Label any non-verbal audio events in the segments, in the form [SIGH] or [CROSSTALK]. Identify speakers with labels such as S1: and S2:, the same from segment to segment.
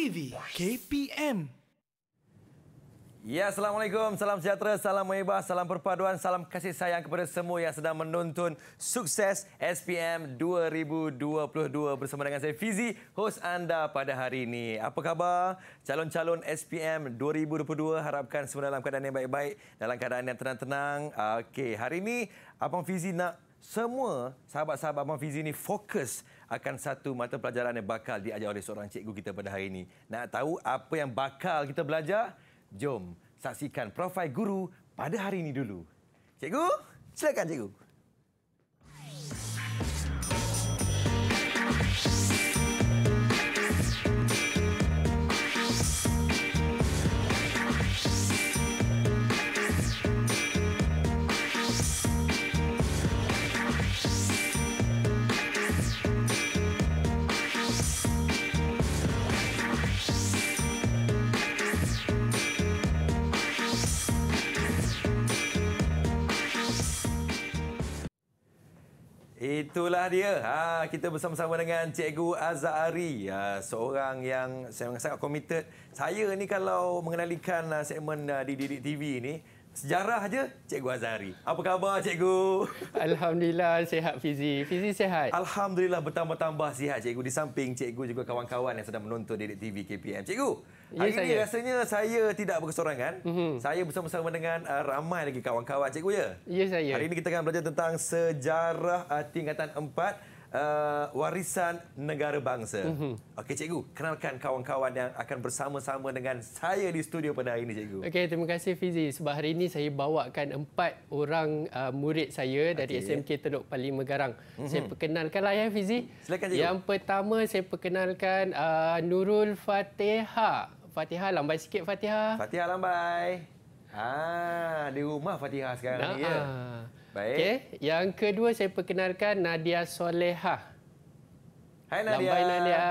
S1: TV KPM.
S2: Ya, Assalamualaikum, salam sejahtera, salam mehebah, salam perpaduan, salam kasih sayang kepada semua yang sedang menonton sukses SPM 2022 bersama dengan saya Fizi, host anda pada hari ini. Apa khabar calon-calon SPM 2022? Harapkan semua dalam keadaan yang baik-baik, dalam keadaan yang tenang-tenang. Okey, hari ini Abang Fizi nak semua sahabat-sahabat Abang Fizi ini fokus akan satu mata pelajaran yang bakal diajar oleh seorang cikgu kita pada hari ini. Nak tahu apa yang bakal kita belajar? Jom saksikan profil guru pada hari ini dulu. Cikgu, silakan cikgu. itulah dia. Ha, kita bersama-sama dengan Cikgu Azari, ha, seorang yang saya sangat komited. Saya ni kalau mengenalikan uh, segmen uh, di Didik TV ni, Sejarah aja, Cikgu Azari. Apa khabar, Cikgu? Alhamdulillah, sehat Fizi. Fizi sehat. Alhamdulillah, bertambah-tambah sihat, Cikgu. Di samping Cikgu juga kawan-kawan yang sedang menonton di TV KPM. Cikgu, ya, hari ini rasanya saya tidak berkesorangan. Mm -hmm. Saya bersama-sama dengan uh, ramai lagi kawan-kawan, Cikgu, ya? Ya, saya. Hari ini kita akan belajar tentang sejarah uh, tingkatan empat uh, warisan negara bangsa. Mm -hmm. Okey cikgu, kenalkan kawan-kawan yang akan bersama-sama dengan saya di studio pada hari ini cikgu.
S3: Okey, terima kasih Fizi sebab hari ini saya bawakan empat orang uh, murid saya dari SMK Teluk Pali Megarang. Mm -hmm. Saya perkenalkanlah ya Fizi. Silakan cikgu. Yang pertama saya perkenalkan uh, Nurul Fatiha. Fatiha lambai sikit Fatiha. Fatiha lambai. Ah, di rumah Fatiha sekarang ni ya. Ah. Baik. Okay. Yang kedua saya perkenalkan Nadia Soleha.
S2: Hai Nadia. Lambai Nadia.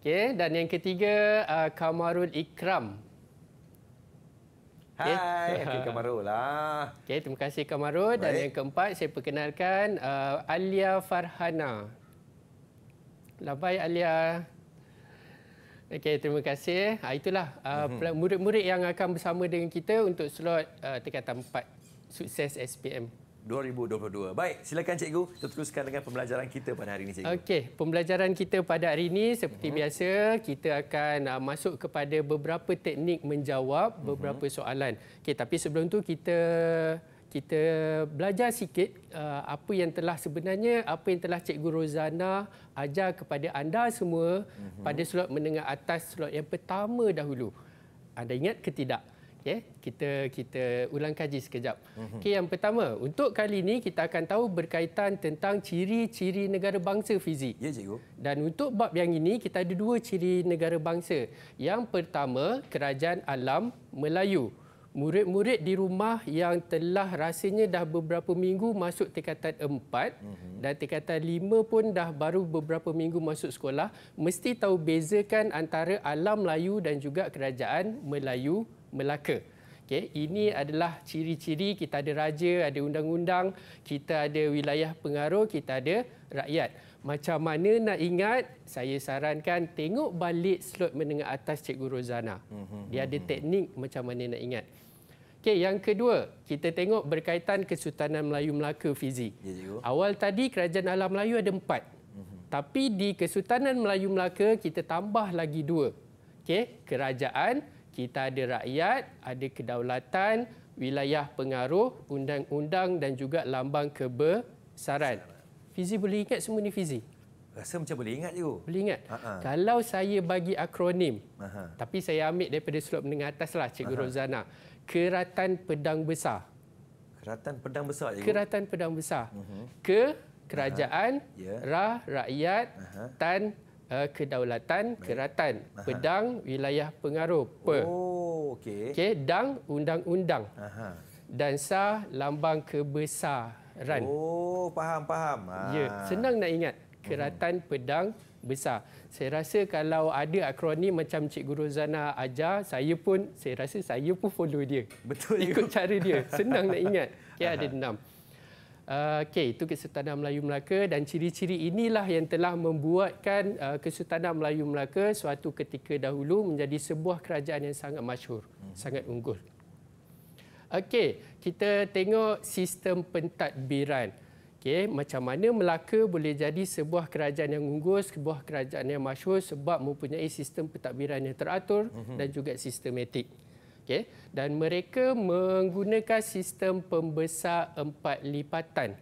S3: Okay. Dan yang ketiga uh, Kamarul Ikram. Hai, okay, [LAUGHS] Kamarul. Ah. Okay, terima kasih Kamarul. Baik. Dan yang keempat saya perkenalkan uh, Alia Farhana. Lambai Alia. Okey, terima kasih. Ah, itulah uh, mhm. murid-murid uh, yang akan bersama dengan kita untuk slot uh, tingkatan 4 sukses SPM
S2: 2022. Baik, silakan cikgu kita teruskan dengan pembelajaran kita pada hari ini
S3: cikgu. Okey, pembelajaran kita pada hari ini seperti uh-huh. biasa kita akan uh, masuk kepada beberapa teknik menjawab mhm. beberapa uh-huh. soalan. Okey, tapi sebelum tu kita kita belajar sikit uh, apa yang telah sebenarnya apa yang telah cikgu Rozana ajar kepada anda semua uh-huh. pada slot menengah atas slot yang pertama dahulu. Anda ingat ke tidak? Okay, ya, kita kita ulang kaji sekejap. Mhm. Okay, yang pertama, untuk kali ini kita akan tahu berkaitan tentang ciri-ciri negara bangsa Fizi. Ya, cikgu. Dan untuk bab yang ini, kita ada dua ciri negara bangsa. Yang pertama, kerajaan alam Melayu. Murid-murid di rumah yang telah rasanya dah beberapa minggu masuk tingkatan 4 mhm. dan tingkatan 5 pun dah baru beberapa minggu masuk sekolah mesti tahu bezakan antara alam Melayu dan juga kerajaan Melayu Melaka. Okay, ini adalah ciri-ciri kita ada raja, ada undang-undang, kita ada wilayah pengaruh, kita ada rakyat. Macam mana nak ingat, saya sarankan tengok balik slot menengah atas Cikgu Rozana. Mhm, Dia ada mhm, mhm. teknik macam mana nak ingat. Okay, yang kedua, kita tengok berkaitan Kesultanan Melayu Melaka Fizi. Ya, Awal tadi Kerajaan Alam Melayu ada empat. Tapi di Kesultanan Melayu Melaka, kita tambah lagi dua. Okay, Kerajaan kita ada rakyat, ada kedaulatan, wilayah pengaruh, undang-undang dan juga lambang kebesaran. Fizi boleh ingat semua ni Fizi? Rasa macam boleh ingat je. Oh. Boleh ingat? Uh-huh. Kalau saya bagi akronim, uh-huh. tapi saya ambil daripada slot menengah atas lah Cikgu uh-huh. Rozana. Keratan Pedang Besar.
S2: Keratan Pedang Besar je? Keratan
S3: Pedang Besar. Uh-huh. Ke Kerajaan, uh-huh. yeah. Rah, Rakyat, uh-huh. Tan, uh, kedaulatan Baik. keratan Aha. pedang wilayah pengaruh pe oh, okey okey dang undang-undang dan sa lambang kebesaran oh faham faham ha. ya senang nak ingat keratan hmm. pedang besar saya rasa kalau ada akronim macam Cik Guru Zana ajar saya pun saya rasa saya pun follow dia betul ikut you. cara dia senang nak ingat okey ada enam Eh, okay, itu Kesultanan Melayu Melaka dan ciri-ciri inilah yang telah membuatkan eh, Kesultanan Melayu Melaka suatu ketika dahulu menjadi sebuah kerajaan yang sangat masyhur, hmm. sangat unggul. Okay, kita tengok sistem pentadbiran. Okay, macam mana Melaka boleh jadi sebuah kerajaan yang unggul, sebuah kerajaan yang masyhur sebab mempunyai sistem pentadbiran yang teratur hmm. dan juga sistematik okay? dan mereka menggunakan sistem pembesar empat lipatan.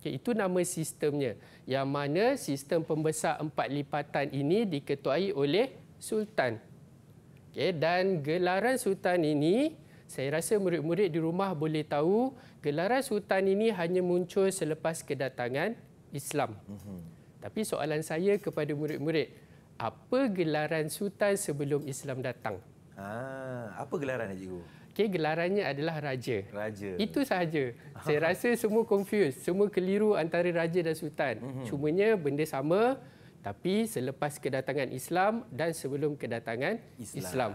S3: Okay, itu nama sistemnya. Yang mana sistem pembesar empat lipatan ini diketuai oleh Sultan. Okay, dan gelaran Sultan ini, saya rasa murid-murid di rumah boleh tahu, gelaran Sultan ini hanya muncul selepas kedatangan Islam. Tapi soalan saya kepada murid-murid, apa gelaran Sultan sebelum Islam datang? Ah, apa gelaran cikgu? Okey, gelarannya adalah raja. Raja. Itu sahaja. Saya [LAUGHS] rasa semua confuse, semua keliru antara raja dan sultan. Mm-hmm. Cumanya benda sama tapi selepas kedatangan Islam dan sebelum kedatangan Islam. Islam.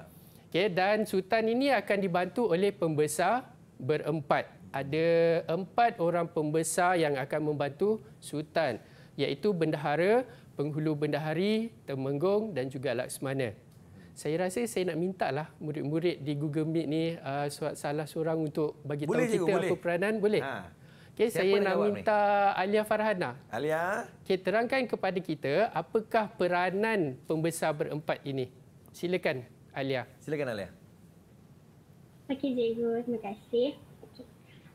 S3: Okey, dan sultan ini akan dibantu oleh pembesar berempat. Ada empat orang pembesar yang akan membantu sultan iaitu bendahara, penghulu bendahari, Temenggong dan juga laksmana saya rasa saya nak minta lah murid-murid di Google Meet ni uh, salah seorang untuk bagi tahu kita boleh. apa peranan boleh. Ha. Okey saya nak minta ni? Alia Farhana. Alia. Okey terangkan kepada kita apakah peranan pembesar berempat ini. Silakan Alia. Silakan Alia.
S4: Okey cikgu, terima kasih.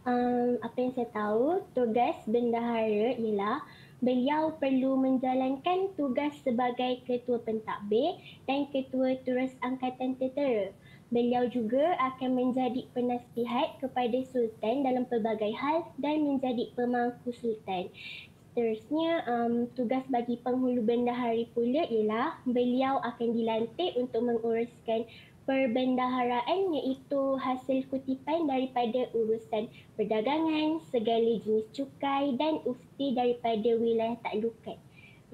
S4: Um, apa yang saya tahu tugas bendahara ialah beliau perlu menjalankan tugas sebagai ketua pentadbir dan ketua terus angkatan tentera. Beliau juga akan menjadi penasihat kepada Sultan dalam pelbagai hal dan menjadi pemangku Sultan. Seterusnya, um, tugas bagi penghulu bendahari pula ialah beliau akan dilantik untuk menguruskan perbendaharaan iaitu hasil kutipan daripada urusan perdagangan, segala jenis cukai dan ufti daripada wilayah taklukan.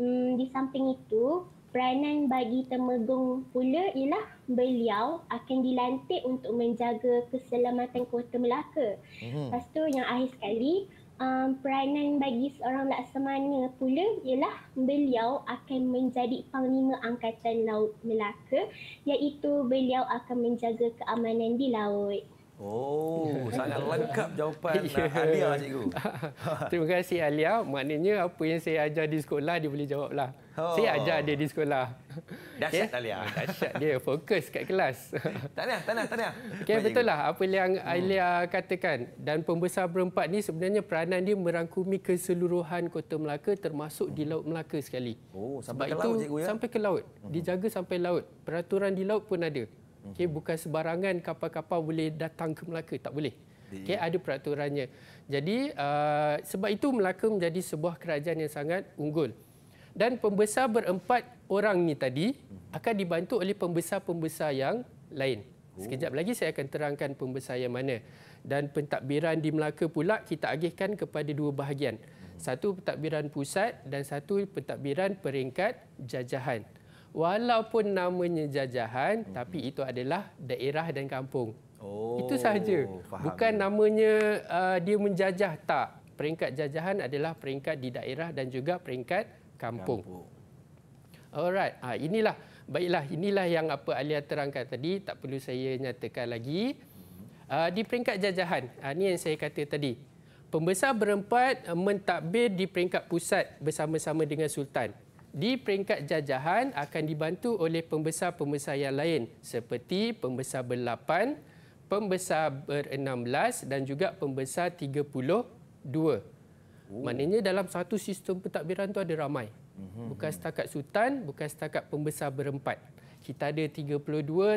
S4: Hmm, di samping itu, peranan bagi Temegung pula ialah beliau akan dilantik untuk menjaga keselamatan Kota Melaka. Hmm. Lepas tu yang akhir sekali, um, peranan bagi seorang laksamana pula ialah beliau akan menjadi panglima angkatan laut Melaka iaitu beliau akan menjaga keamanan di laut.
S3: Oh, [LAUGHS] ya. sangat lengkap jawapan [LAUGHS] yeah. Alia cikgu. [LAUGHS] Terima kasih Alia. Maknanya apa yang saya ajar di sekolah dia boleh jawablah. Oh. Saya ajar dia di sekolah. Dahsyat okay. Talia. Ah. Dahsyat dia. Fokus kat kelas. Talia,
S2: Talia, Talia. Okay, betul
S3: lah apa yang hmm. Alia katakan. Dan pembesar berempat ni sebenarnya peranan dia merangkumi keseluruhan kota Melaka termasuk di Laut Melaka sekali. Oh, sampai Sebab ke laut, cikgu ya? Sampai ke laut. Hmm. Dijaga sampai laut. Peraturan di laut pun ada. Hmm. Okay, bukan sebarangan kapal-kapal boleh datang ke Melaka. Tak boleh. Okay, ada peraturannya. Jadi uh, sebab itu Melaka menjadi sebuah kerajaan yang sangat unggul dan pembesar berempat orang ni tadi akan dibantu oleh pembesar-pembesar yang lain. Sekejap lagi saya akan terangkan pembesar yang mana. Dan pentadbiran di Melaka pula kita agihkan kepada dua bahagian. Satu pentadbiran pusat dan satu pentadbiran peringkat jajahan. Walaupun namanya jajahan tapi itu adalah daerah dan kampung. Oh, itu sahaja. Faham. Bukan namanya uh, dia menjajah tak. Peringkat jajahan adalah peringkat di daerah dan juga peringkat kampung. kampung. Alright, ha, inilah baiklah inilah yang apa Alia terangkan tadi tak perlu saya nyatakan lagi. Uh, di peringkat jajahan, uh, ah, ini yang saya kata tadi. Pembesar berempat mentadbir di peringkat pusat bersama-sama dengan Sultan. Di peringkat jajahan akan dibantu oleh pembesar-pembesar yang lain seperti pembesar berlapan, pembesar berenam belas dan juga pembesar tiga puluh dua. Oh. Maknanya dalam satu sistem pentadbiran tu ada ramai. Mm-hmm. Bukan setakat sultan, bukan setakat pembesar berempat. Kita ada 32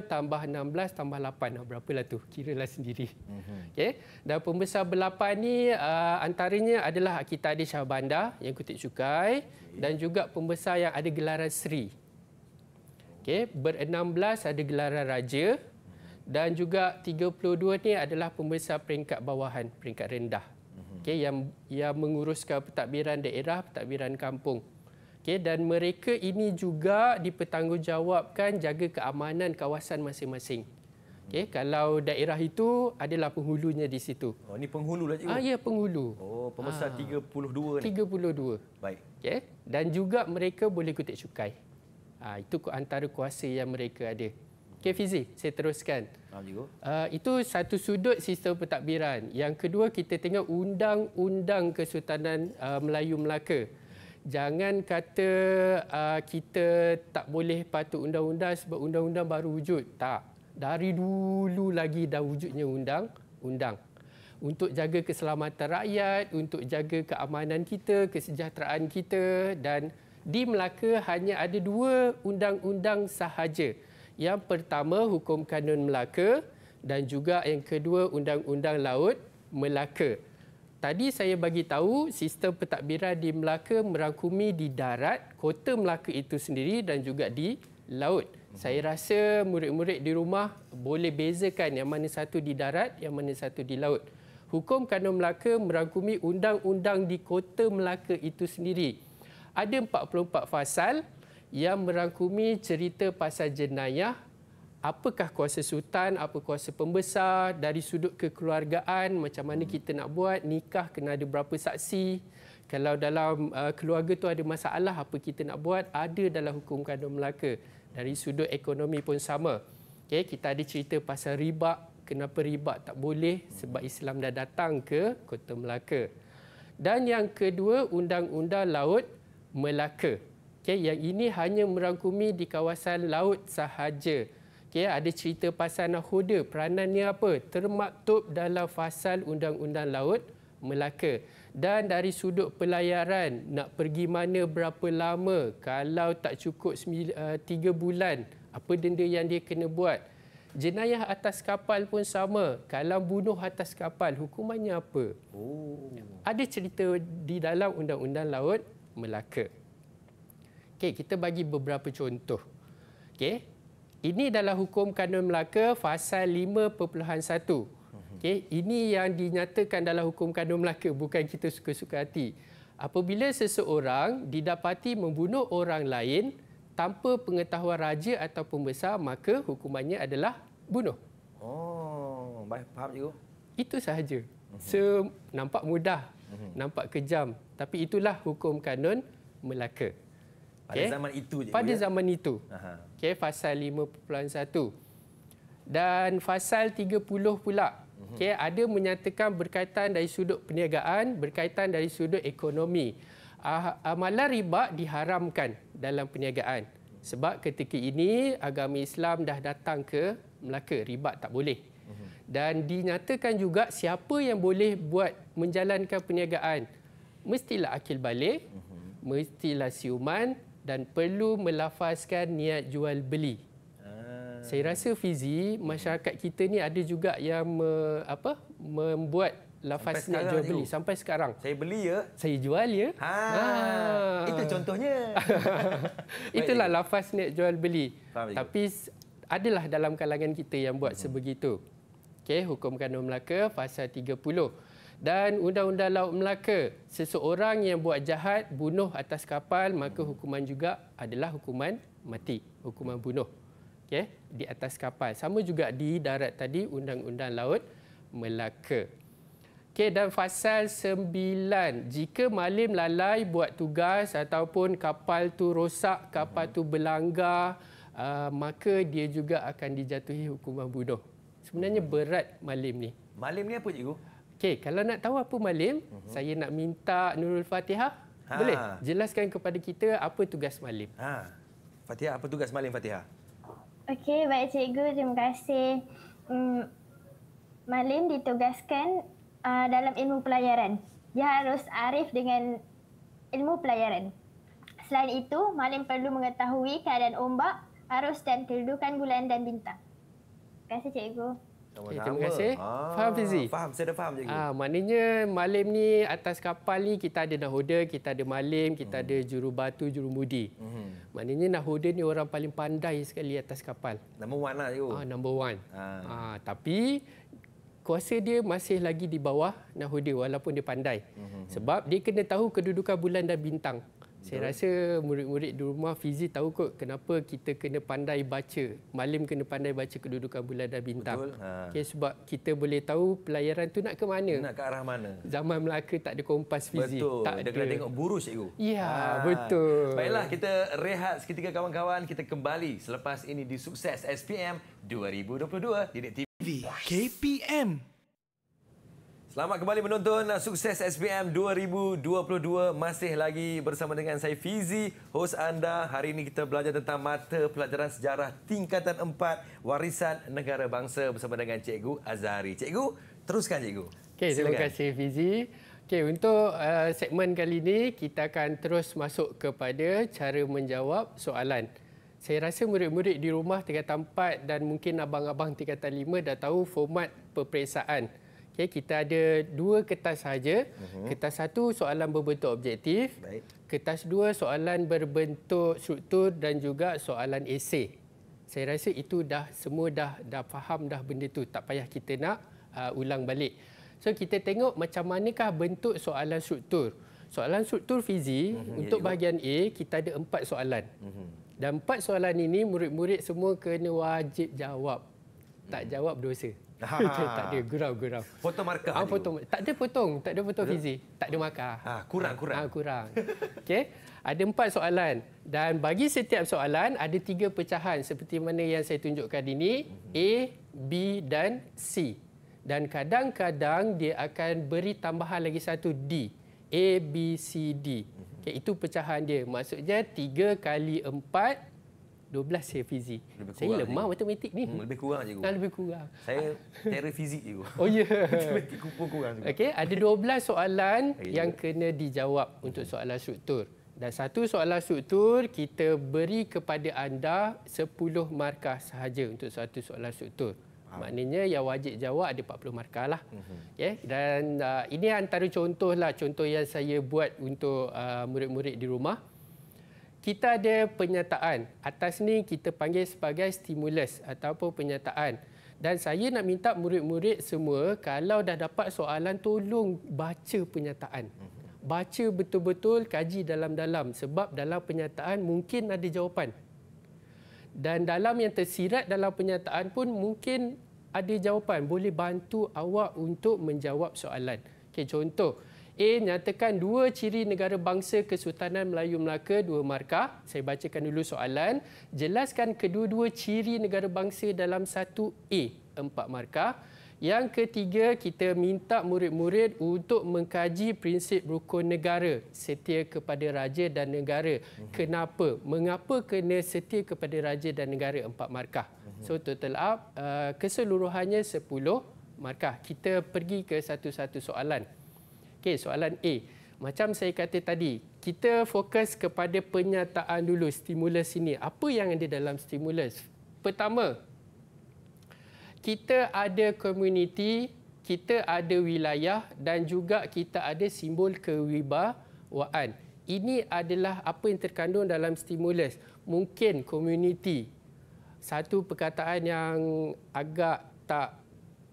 S3: tambah 16 tambah 8. Berapalah tu? kira Kiralah sendiri. Mm-hmm. Okay. Dan pembesar berlapan ni uh, antaranya adalah kita ada Shah Bandar yang kutip cukai. Okay. Dan juga pembesar yang ada gelaran Sri. Okay. Ber-16 ada gelaran Raja. Mhm. Dan juga 32 ni adalah pembesar peringkat bawahan, peringkat rendah okay, yang yang menguruskan pentadbiran daerah, pentadbiran kampung. Okay, dan mereka ini juga dipertanggungjawabkan jaga keamanan kawasan masing-masing. Okay, kalau daerah itu adalah penghulunya di situ. Oh, ini penghulu lah cikgu? Ah, ya, penghulu. Oh, pembesar ha. 32 ni? 32. Baik. Okay. Dan juga mereka boleh kutip cukai. Ha, itu antara kuasa yang mereka ada. Okey Fizi, saya teruskan. Uh, itu satu sudut sistem pentadbiran. Yang kedua kita tengok undang-undang Kesultanan uh, Melayu Melaka. Jangan kata uh, kita tak boleh patuh undang-undang sebab undang-undang baru wujud. Tak. Dari dulu lagi dah wujudnya undang-undang. Untuk jaga keselamatan rakyat, untuk jaga keamanan kita, kesejahteraan kita dan di Melaka hanya ada dua undang-undang sahaja. Yang pertama hukum kanun Melaka dan juga yang kedua undang-undang laut Melaka. Tadi saya bagi tahu sistem pentadbiran di Melaka merangkumi di darat, kota Melaka itu sendiri dan juga di laut. Saya rasa murid-murid di rumah boleh bezakan yang mana satu di darat, yang mana satu di laut. Hukum Kanun Melaka merangkumi undang-undang di Kota Melaka itu sendiri. Ada 44 fasal yang merangkumi cerita pasal jenayah apakah kuasa sultan apa kuasa pembesar dari sudut kekeluargaan macam mana kita nak buat nikah kena ada berapa saksi kalau dalam uh, keluarga tu ada masalah apa kita nak buat ada dalam hukum kandung Melaka dari sudut ekonomi pun sama Okay, kita ada cerita pasal riba kenapa riba tak boleh sebab Islam dah datang ke Kota Melaka dan yang kedua undang-undang laut Melaka Okey, yang ini hanya merangkumi di kawasan laut sahaja. Okey, ada cerita pasal nahoda. Peranan ni apa? Termaktub dalam fasal undang-undang laut Melaka. Dan dari sudut pelayaran, nak pergi mana berapa lama? Kalau tak cukup 3 eh, bulan, apa denda yang dia kena buat? Jenayah atas kapal pun sama. Kalau bunuh atas kapal, hukumannya apa? Oh. Ada cerita di dalam undang-undang laut Melaka. Okey, kita bagi beberapa contoh. Okey. Ini adalah hukum kanun Melaka fasal 5.1. Okey, ini yang dinyatakan dalam hukum kanun Melaka bukan kita suka-suka hati. Apabila seseorang didapati membunuh orang lain tanpa pengetahuan raja atau pembesar, maka hukumannya adalah bunuh. Oh, baik faham cikgu. Itu sahaja. Mhm. Se nampak mudah, mhm. nampak kejam, tapi itulah hukum kanun Melaka. Okay. Pada zaman itu je. Pada ya? zaman itu. Okey, fasal 5.1. Dan fasal 30 pula. Uh-huh. Okey, ada menyatakan berkaitan dari sudut perniagaan, berkaitan dari sudut ekonomi. Ah, amalan riba diharamkan dalam perniagaan. Sebab ketika ini agama Islam dah datang ke Melaka, riba tak boleh. Mhm. Dan dinyatakan juga siapa yang boleh buat menjalankan perniagaan. Mestilah akil balik, mhm. mestilah siuman, dan perlu melafazkan niat jual beli. Ah. Saya rasa Fizi, masyarakat kita ni ada juga yang me, apa, membuat lafaz sampai niat jual beli sampai sekarang. Saya beli ya. Saya jual ya. Ha, ha. Itu contohnya. [LAUGHS] Itulah Baik, lafaz niat jual beli. Faham, Tapi adalah dalam kalangan kita yang buat hmm. sebegitu. Okey, hukum kandung Melaka pasal 30 dan undang-undang laut Melaka seseorang yang buat jahat bunuh atas kapal maka hukuman juga adalah hukuman mati hukuman bunuh okey di atas kapal sama juga di darat tadi undang-undang laut Melaka okey dan fasal 9 jika malim lalai buat tugas ataupun kapal tu rosak kapal tu berlanggar uh, maka dia juga akan dijatuhi hukuman bunuh sebenarnya berat malim ni malim ni apa cikgu Okey, kalau nak tahu apa malim, uh mhm. -huh. saya nak minta Nurul Fatihah. Ha. Boleh? Jelaskan kepada kita apa tugas malim. Ha. Fatihah, apa tugas malim Fatihah? Okey, baik
S1: cikgu. Terima kasih. Um, malim ditugaskan uh, dalam ilmu pelayaran. Dia harus arif dengan ilmu pelayaran. Selain itu, malim perlu mengetahui keadaan ombak, arus dan kedudukan bulan dan bintang. Terima kasih cikgu.
S3: Sama-sama. Okay, terima kasih. Ah, faham Fizi? Faham, saya dah faham juga. Ah, maknanya Malam ni atas kapal ni kita ada Nahoda, kita ada Malim, kita hmm. ada Juru Batu, Juru Mudi. Hmm. Maknanya Nahoda ni orang paling pandai sekali atas kapal. Number one lah tu. Ah, number one. Ah. ah tapi kuasa dia masih lagi di bawah Nahoda walaupun dia pandai. Hmm. hmm, hmm. Sebab dia kena tahu kedudukan bulan dan bintang. Saya Betul. rasa murid-murid di rumah fizi tahu kot kenapa kita kena pandai baca. Malam kena pandai baca kedudukan bulan dan bintang. Ha. Okay, sebab kita boleh tahu pelayaran tu nak ke mana. Nak ke arah mana. Zaman Melaka tak ada kompas fizi. Betul. Tak Dia ada. kena tengok
S2: buru cikgu. Ya, ha. betul. Baiklah, kita rehat seketika kawan-kawan. Kita kembali selepas ini di Sukses SPM 2022. Didik TV. KPM. Selamat kembali menonton Sukses SPM 2022 masih lagi bersama dengan saya Fizi, host anda. Hari ini kita belajar tentang mata pelajaran sejarah tingkatan 4 warisan negara bangsa bersama dengan Cikgu Azhari. Cikgu, teruskan Cikgu. Okay, terima kasih
S3: Fizi. Okay, untuk uh, segmen kali ini, kita akan terus masuk kepada cara menjawab soalan. Saya rasa murid-murid di rumah tingkatan 4 dan mungkin abang-abang tingkatan 5 dah tahu format peperiksaan. Okey, kita ada dua kertas saja. Uh mhm. -huh. Kertas satu soalan berbentuk objektif. Baik. Kertas dua soalan berbentuk struktur dan juga soalan esei. Saya rasa itu dah semua dah dah faham dah benda tu. Tak payah kita nak uh, ulang balik. So kita tengok macam manakah bentuk soalan struktur. Soalan struktur fizik uh mhm, -huh. untuk bahagian A kita ada empat soalan. Uh mhm. -huh. Dan empat soalan ini murid-murid semua kena wajib jawab. Tak jawab dosa. Ha. [LAUGHS] tak ada gurau-gurau. Potong markah. Ah, potong. Tak ada potong. Tak ada potong fizik. Tak ada markah. Ha, kurang, kurang. Ha, kurang. Okey. Ada empat soalan. Dan bagi setiap soalan, ada tiga pecahan. Seperti mana yang saya tunjukkan ini. A, B dan C. Dan kadang-kadang dia akan beri tambahan lagi satu D. A, B, C, D. Okay, itu pecahan dia. Maksudnya 3 kali 4, 12 saya fizik. saya lemah je. matematik ni. Hmm, lebih kurang je. Ha, lebih kurang. Saya terror fizik je. Oh, ya. Yeah. [LAUGHS] matematik kupu kurang Okey, Okay, ada 12 soalan [LAUGHS] ya, yang ya. kena dijawab hmm. untuk soalan struktur. Dan satu soalan struktur, kita beri kepada anda 10 markah sahaja untuk satu soalan struktur. Maknanya yang wajib jawab ada 40 markah lah. Mm-hmm. Yeah? Dan uh, ini antara contoh lah, contoh yang saya buat untuk uh, murid-murid di rumah kita ada penyataan atas ni kita panggil sebagai stimulus ataupun penyataan dan saya nak minta murid-murid semua kalau dah dapat soalan tolong baca penyataan baca betul-betul kaji dalam-dalam sebab dalam penyataan mungkin ada jawapan dan dalam yang tersirat dalam penyataan pun mungkin ada jawapan boleh bantu awak untuk menjawab soalan okey contoh A nyatakan dua ciri negara bangsa Kesultanan Melayu Melaka dua markah. Saya bacakan dulu soalan. Jelaskan kedua-dua ciri negara bangsa dalam satu A empat markah. Yang ketiga, kita minta murid-murid untuk mengkaji prinsip rukun negara setia kepada raja dan negara. Mhm. Kenapa? Mengapa kena setia kepada raja dan negara empat markah? Mhm. So total up, uh, keseluruhannya sepuluh markah. Kita pergi ke satu-satu soalan. Okey, soalan A. Macam saya kata tadi, kita fokus kepada penyataan dulu, stimulus ini. Apa yang ada dalam stimulus? Pertama, kita ada komuniti, kita ada wilayah dan juga kita ada simbol kewibawaan. Ini adalah apa yang terkandung dalam stimulus. Mungkin komuniti. Satu perkataan yang agak tak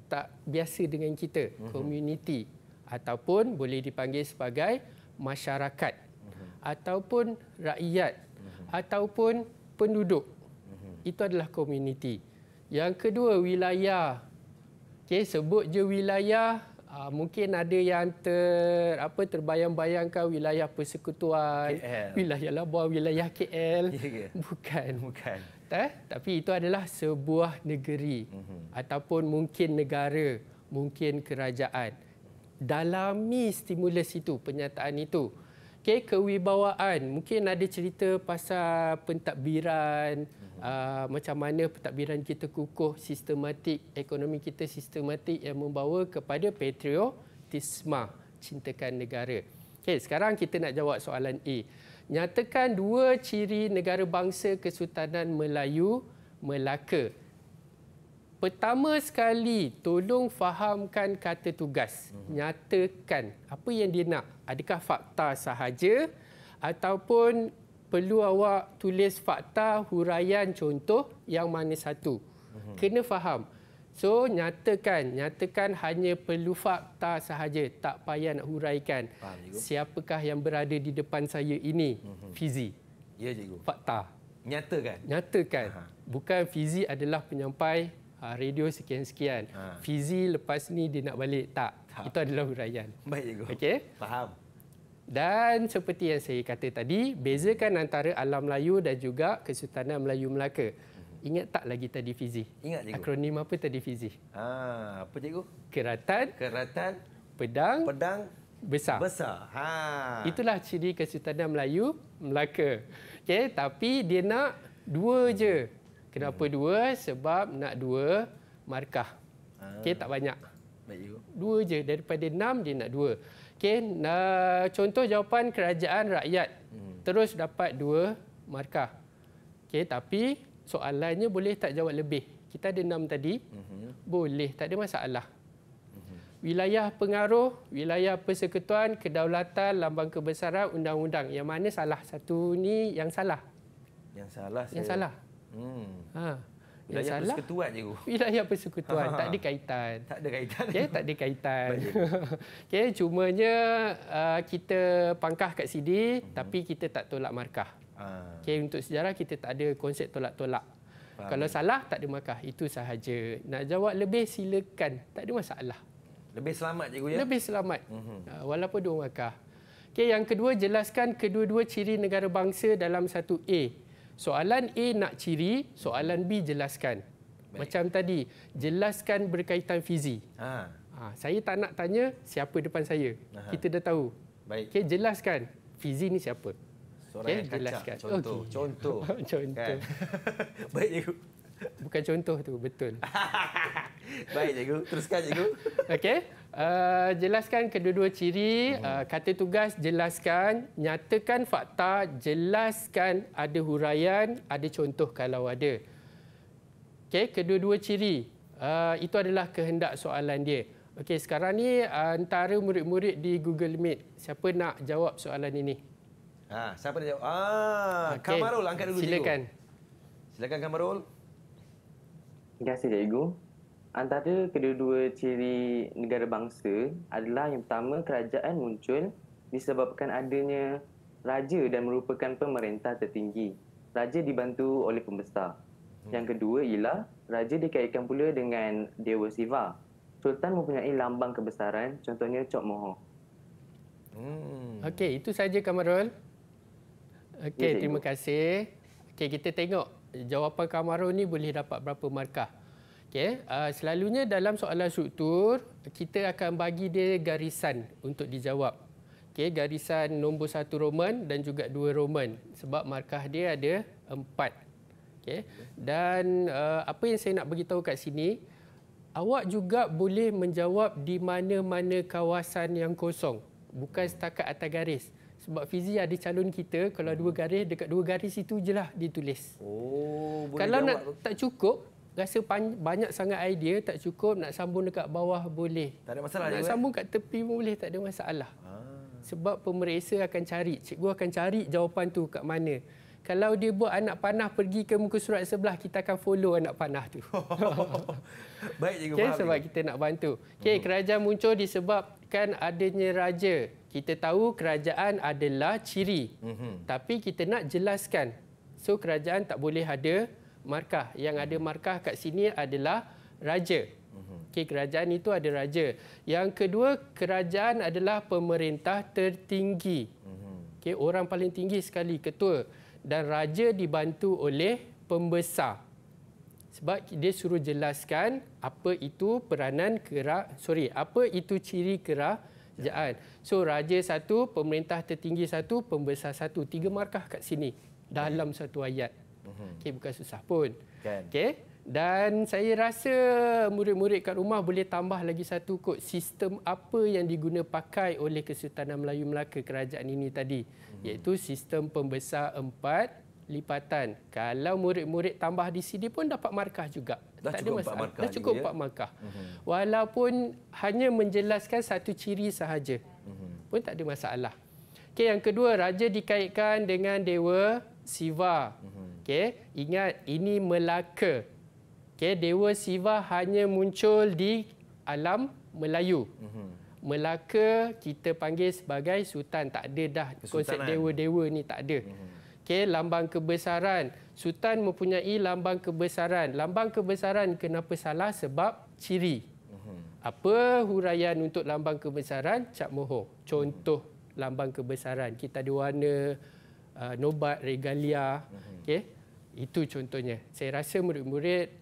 S3: tak biasa dengan kita, community. Mhm. Mm -hmm ataupun boleh dipanggil sebagai masyarakat uh-huh. ataupun rakyat uh-huh. ataupun penduduk uh-huh. itu adalah komuniti yang kedua wilayah okay sebut je wilayah ah, mungkin ada yang ter apa terbayang-bayangkan wilayah persekutuan KL. wilayah Labuan wilayah KL ya bukan bukan eh? tapi itu adalah sebuah negeri uh-huh. ataupun mungkin negara mungkin kerajaan dalami stimulus itu, pernyataan itu. Okay, kewibawaan. Mungkin ada cerita pasal pentadbiran, uh-huh. macam mana pentadbiran kita kukuh sistematik, ekonomi kita sistematik yang membawa kepada patriotisme, cintakan negara. Okay, sekarang kita nak jawab soalan A. Nyatakan dua ciri negara bangsa Kesultanan Melayu, Melaka. Pertama sekali, tolong fahamkan kata tugas. Mhm. Nyatakan apa yang dia nak. Adakah fakta sahaja ataupun perlu awak tulis fakta huraian contoh yang mana satu. Mhm. Kena faham. So, nyatakan. Nyatakan hanya perlu fakta sahaja. Tak payah nak huraikan. Faham, Siapakah yang berada di depan saya ini? Mhm. Fizi. Ya, cikgu. Fakta. Nyatakan. Nyatakan. Aha. Bukan Fizi adalah penyampai Ah, radio sekian-sekian. Ha. Fizi lepas ni dia nak balik. Tak. tak. Ha. Itu adalah huraian. Baik, Cikgu. Okey? Faham. Dan seperti yang saya kata tadi, bezakan antara alam Melayu dan juga Kesultanan Melayu Melaka. Mhm. Ingat tak lagi tadi Fizi? Ingat, Cikgu. Akronim apa tadi Fizi? Ha. Apa, Cikgu? Keratan. Keratan. Pedang. Pedang. Besar. Besar. Ha. Itulah ciri Kesultanan Melayu Melaka. Okay, Tapi dia nak dua je. Kenapa hmm. dua? Sebab nak dua markah. Ah. Okey, tak banyak. Dua je. Daripada enam, dia nak dua. Okey, nah, contoh jawapan kerajaan rakyat. Hmm. Terus dapat dua markah. Okey, tapi soalannya boleh tak jawab lebih? Kita ada enam tadi. Hmm. Boleh, tak ada masalah. Mhm. Wilayah pengaruh, wilayah persekutuan, kedaulatan, lambang kebesaran, undang-undang. Yang mana salah? Satu ni yang salah. Yang salah. Yang saya... salah. Hmm. Ha. Yang salah. persekutuan je. [LAUGHS] Wilayah persekutuan. tak ada kaitan. [LAUGHS] Tak ada kaitan. Ya, tak ada kaitan. [LAUGHS] Okey, cumanya uh, kita pangkah kat sini, hmm. tapi kita tak tolak markah. Ha. Okey, untuk sejarah kita tak ada konsep tolak-tolak. Kalau salah tak ada markah. Itu sahaja. Nak jawab lebih silakan. Tak ada masalah. Lebih selamat cikgu ya. Lebih selamat. Hmm. Uh, walaupun dua markah. Okey, yang kedua jelaskan kedua-dua ciri negara bangsa dalam satu A. Soalan A nak ciri, soalan B jelaskan. Baik. Macam tadi, jelaskan berkaitan fizik. Ha. Ha, saya tak nak tanya siapa depan saya. Aha. Kita dah tahu. Baik. Okay, jelaskan fizik ni siapa. Okay, yang jelaskan. Kacak. Contoh. Okay. Contoh. [LAUGHS] contoh. Kan? [LAUGHS] Baik, Bukan contoh tu, betul. [LAUGHS] [LAUGHS] Baik cikgu, teruskan cikgu. [LAUGHS] Okey. Uh, jelaskan kedua-dua ciri, hmm. uh, kata tugas jelaskan, nyatakan fakta, jelaskan ada huraian, ada contoh kalau ada. Okey, kedua-dua ciri. Uh, itu adalah kehendak soalan dia. Okey, sekarang ni uh, antara murid-murid di Google Meet, siapa nak jawab soalan ini? Ha, siapa nak jawab? Ah,
S2: okay. Kamarul angkat dulu silakan. cikgu. Silakan. Silakan Kamarul.
S3: Terima
S5: kasih cikgu antara kedua-dua ciri negara bangsa adalah yang pertama kerajaan muncul disebabkan adanya raja dan merupakan pemerintah tertinggi. Raja dibantu oleh pembesar. Hmm. Yang kedua ialah raja dikaitkan pula dengan Dewa Siva. Sultan mempunyai lambang kebesaran, contohnya Cok
S3: Moho. Hmm. Okey, itu saja Kamarul. Okey, ya, terima kasih. Okey, kita tengok jawapan Kamarul ni boleh dapat berapa markah. Okey, uh, selalunya dalam soalan struktur kita akan bagi dia garisan untuk dijawab. Okey, garisan nombor satu roman dan juga dua roman sebab markah dia ada empat. Okey. Dan uh, apa yang saya nak beritahu kat sini, awak juga boleh menjawab di mana-mana kawasan yang kosong, bukan setakat atas garis. Sebab fizik ada calon kita kalau dua garis dekat dua garis itu je lah ditulis. Oh, boleh Kalau nak tak cukup, rasa pan- banyak sangat idea tak cukup nak sambung dekat bawah boleh. Tak ada masalah. Nak eh? sambung kat tepi pun boleh tak ada masalah. Ah. Sebab pemeriksa akan cari, cikgu akan cari jawapan tu kat mana. Kalau dia buat anak panah pergi ke muka surat sebelah, kita akan follow anak panah tu.
S2: [LAUGHS] Baik cikgu. Okay, sebab
S3: kita nak bantu. Okay, hmm. kerajaan muncul disebabkan adanya raja. Kita tahu kerajaan adalah ciri. hmm Tapi kita nak jelaskan. So kerajaan tak boleh ada markah. Yang ada markah kat sini adalah raja. Mhm. Okay, kerajaan itu ada raja. Yang kedua, kerajaan adalah pemerintah tertinggi. Mhm. Okay, orang paling tinggi sekali, ketua. Dan raja dibantu oleh pembesar. Sebab dia suruh jelaskan apa itu peranan kerak, sorry, apa itu ciri kerajaan. So, raja satu, pemerintah tertinggi satu, pembesar satu. Tiga markah kat sini dalam satu ayat. Mhm. Okey bukan susah pun. Kan. Okey. Dan saya rasa murid-murid kat rumah boleh tambah lagi satu kot sistem apa yang diguna pakai oleh Kesultanan Melayu Melaka kerajaan ini tadi hmm. iaitu sistem pembesar empat lipatan. Kalau murid-murid tambah di sini pun dapat markah juga. Dah tak ada masalah. Markah Dah cukup ya? empat markah. Hmm. Walaupun hanya menjelaskan satu ciri sahaja hmm. pun tak ada masalah. Okay, yang kedua, raja dikaitkan dengan Dewa Siva. Hmm. Okey, ingat ini Melaka. Okey, Dewa Siva hanya muncul di alam Melayu. Mm-hmm. Melaka kita panggil sebagai sultan, tak ada dah konsep kan? dewa-dewa ni tak ada. Mm-hmm. Okey, lambang kebesaran. Sultan mempunyai lambang kebesaran. Lambang kebesaran kenapa salah sebab ciri. Mm-hmm. Apa huraian untuk lambang kebesaran? Cak Moho. Contoh lambang kebesaran. Kita ada warna uh, nobat regalia. Mm-hmm. Okey. Itu contohnya. Saya rasa murid-murid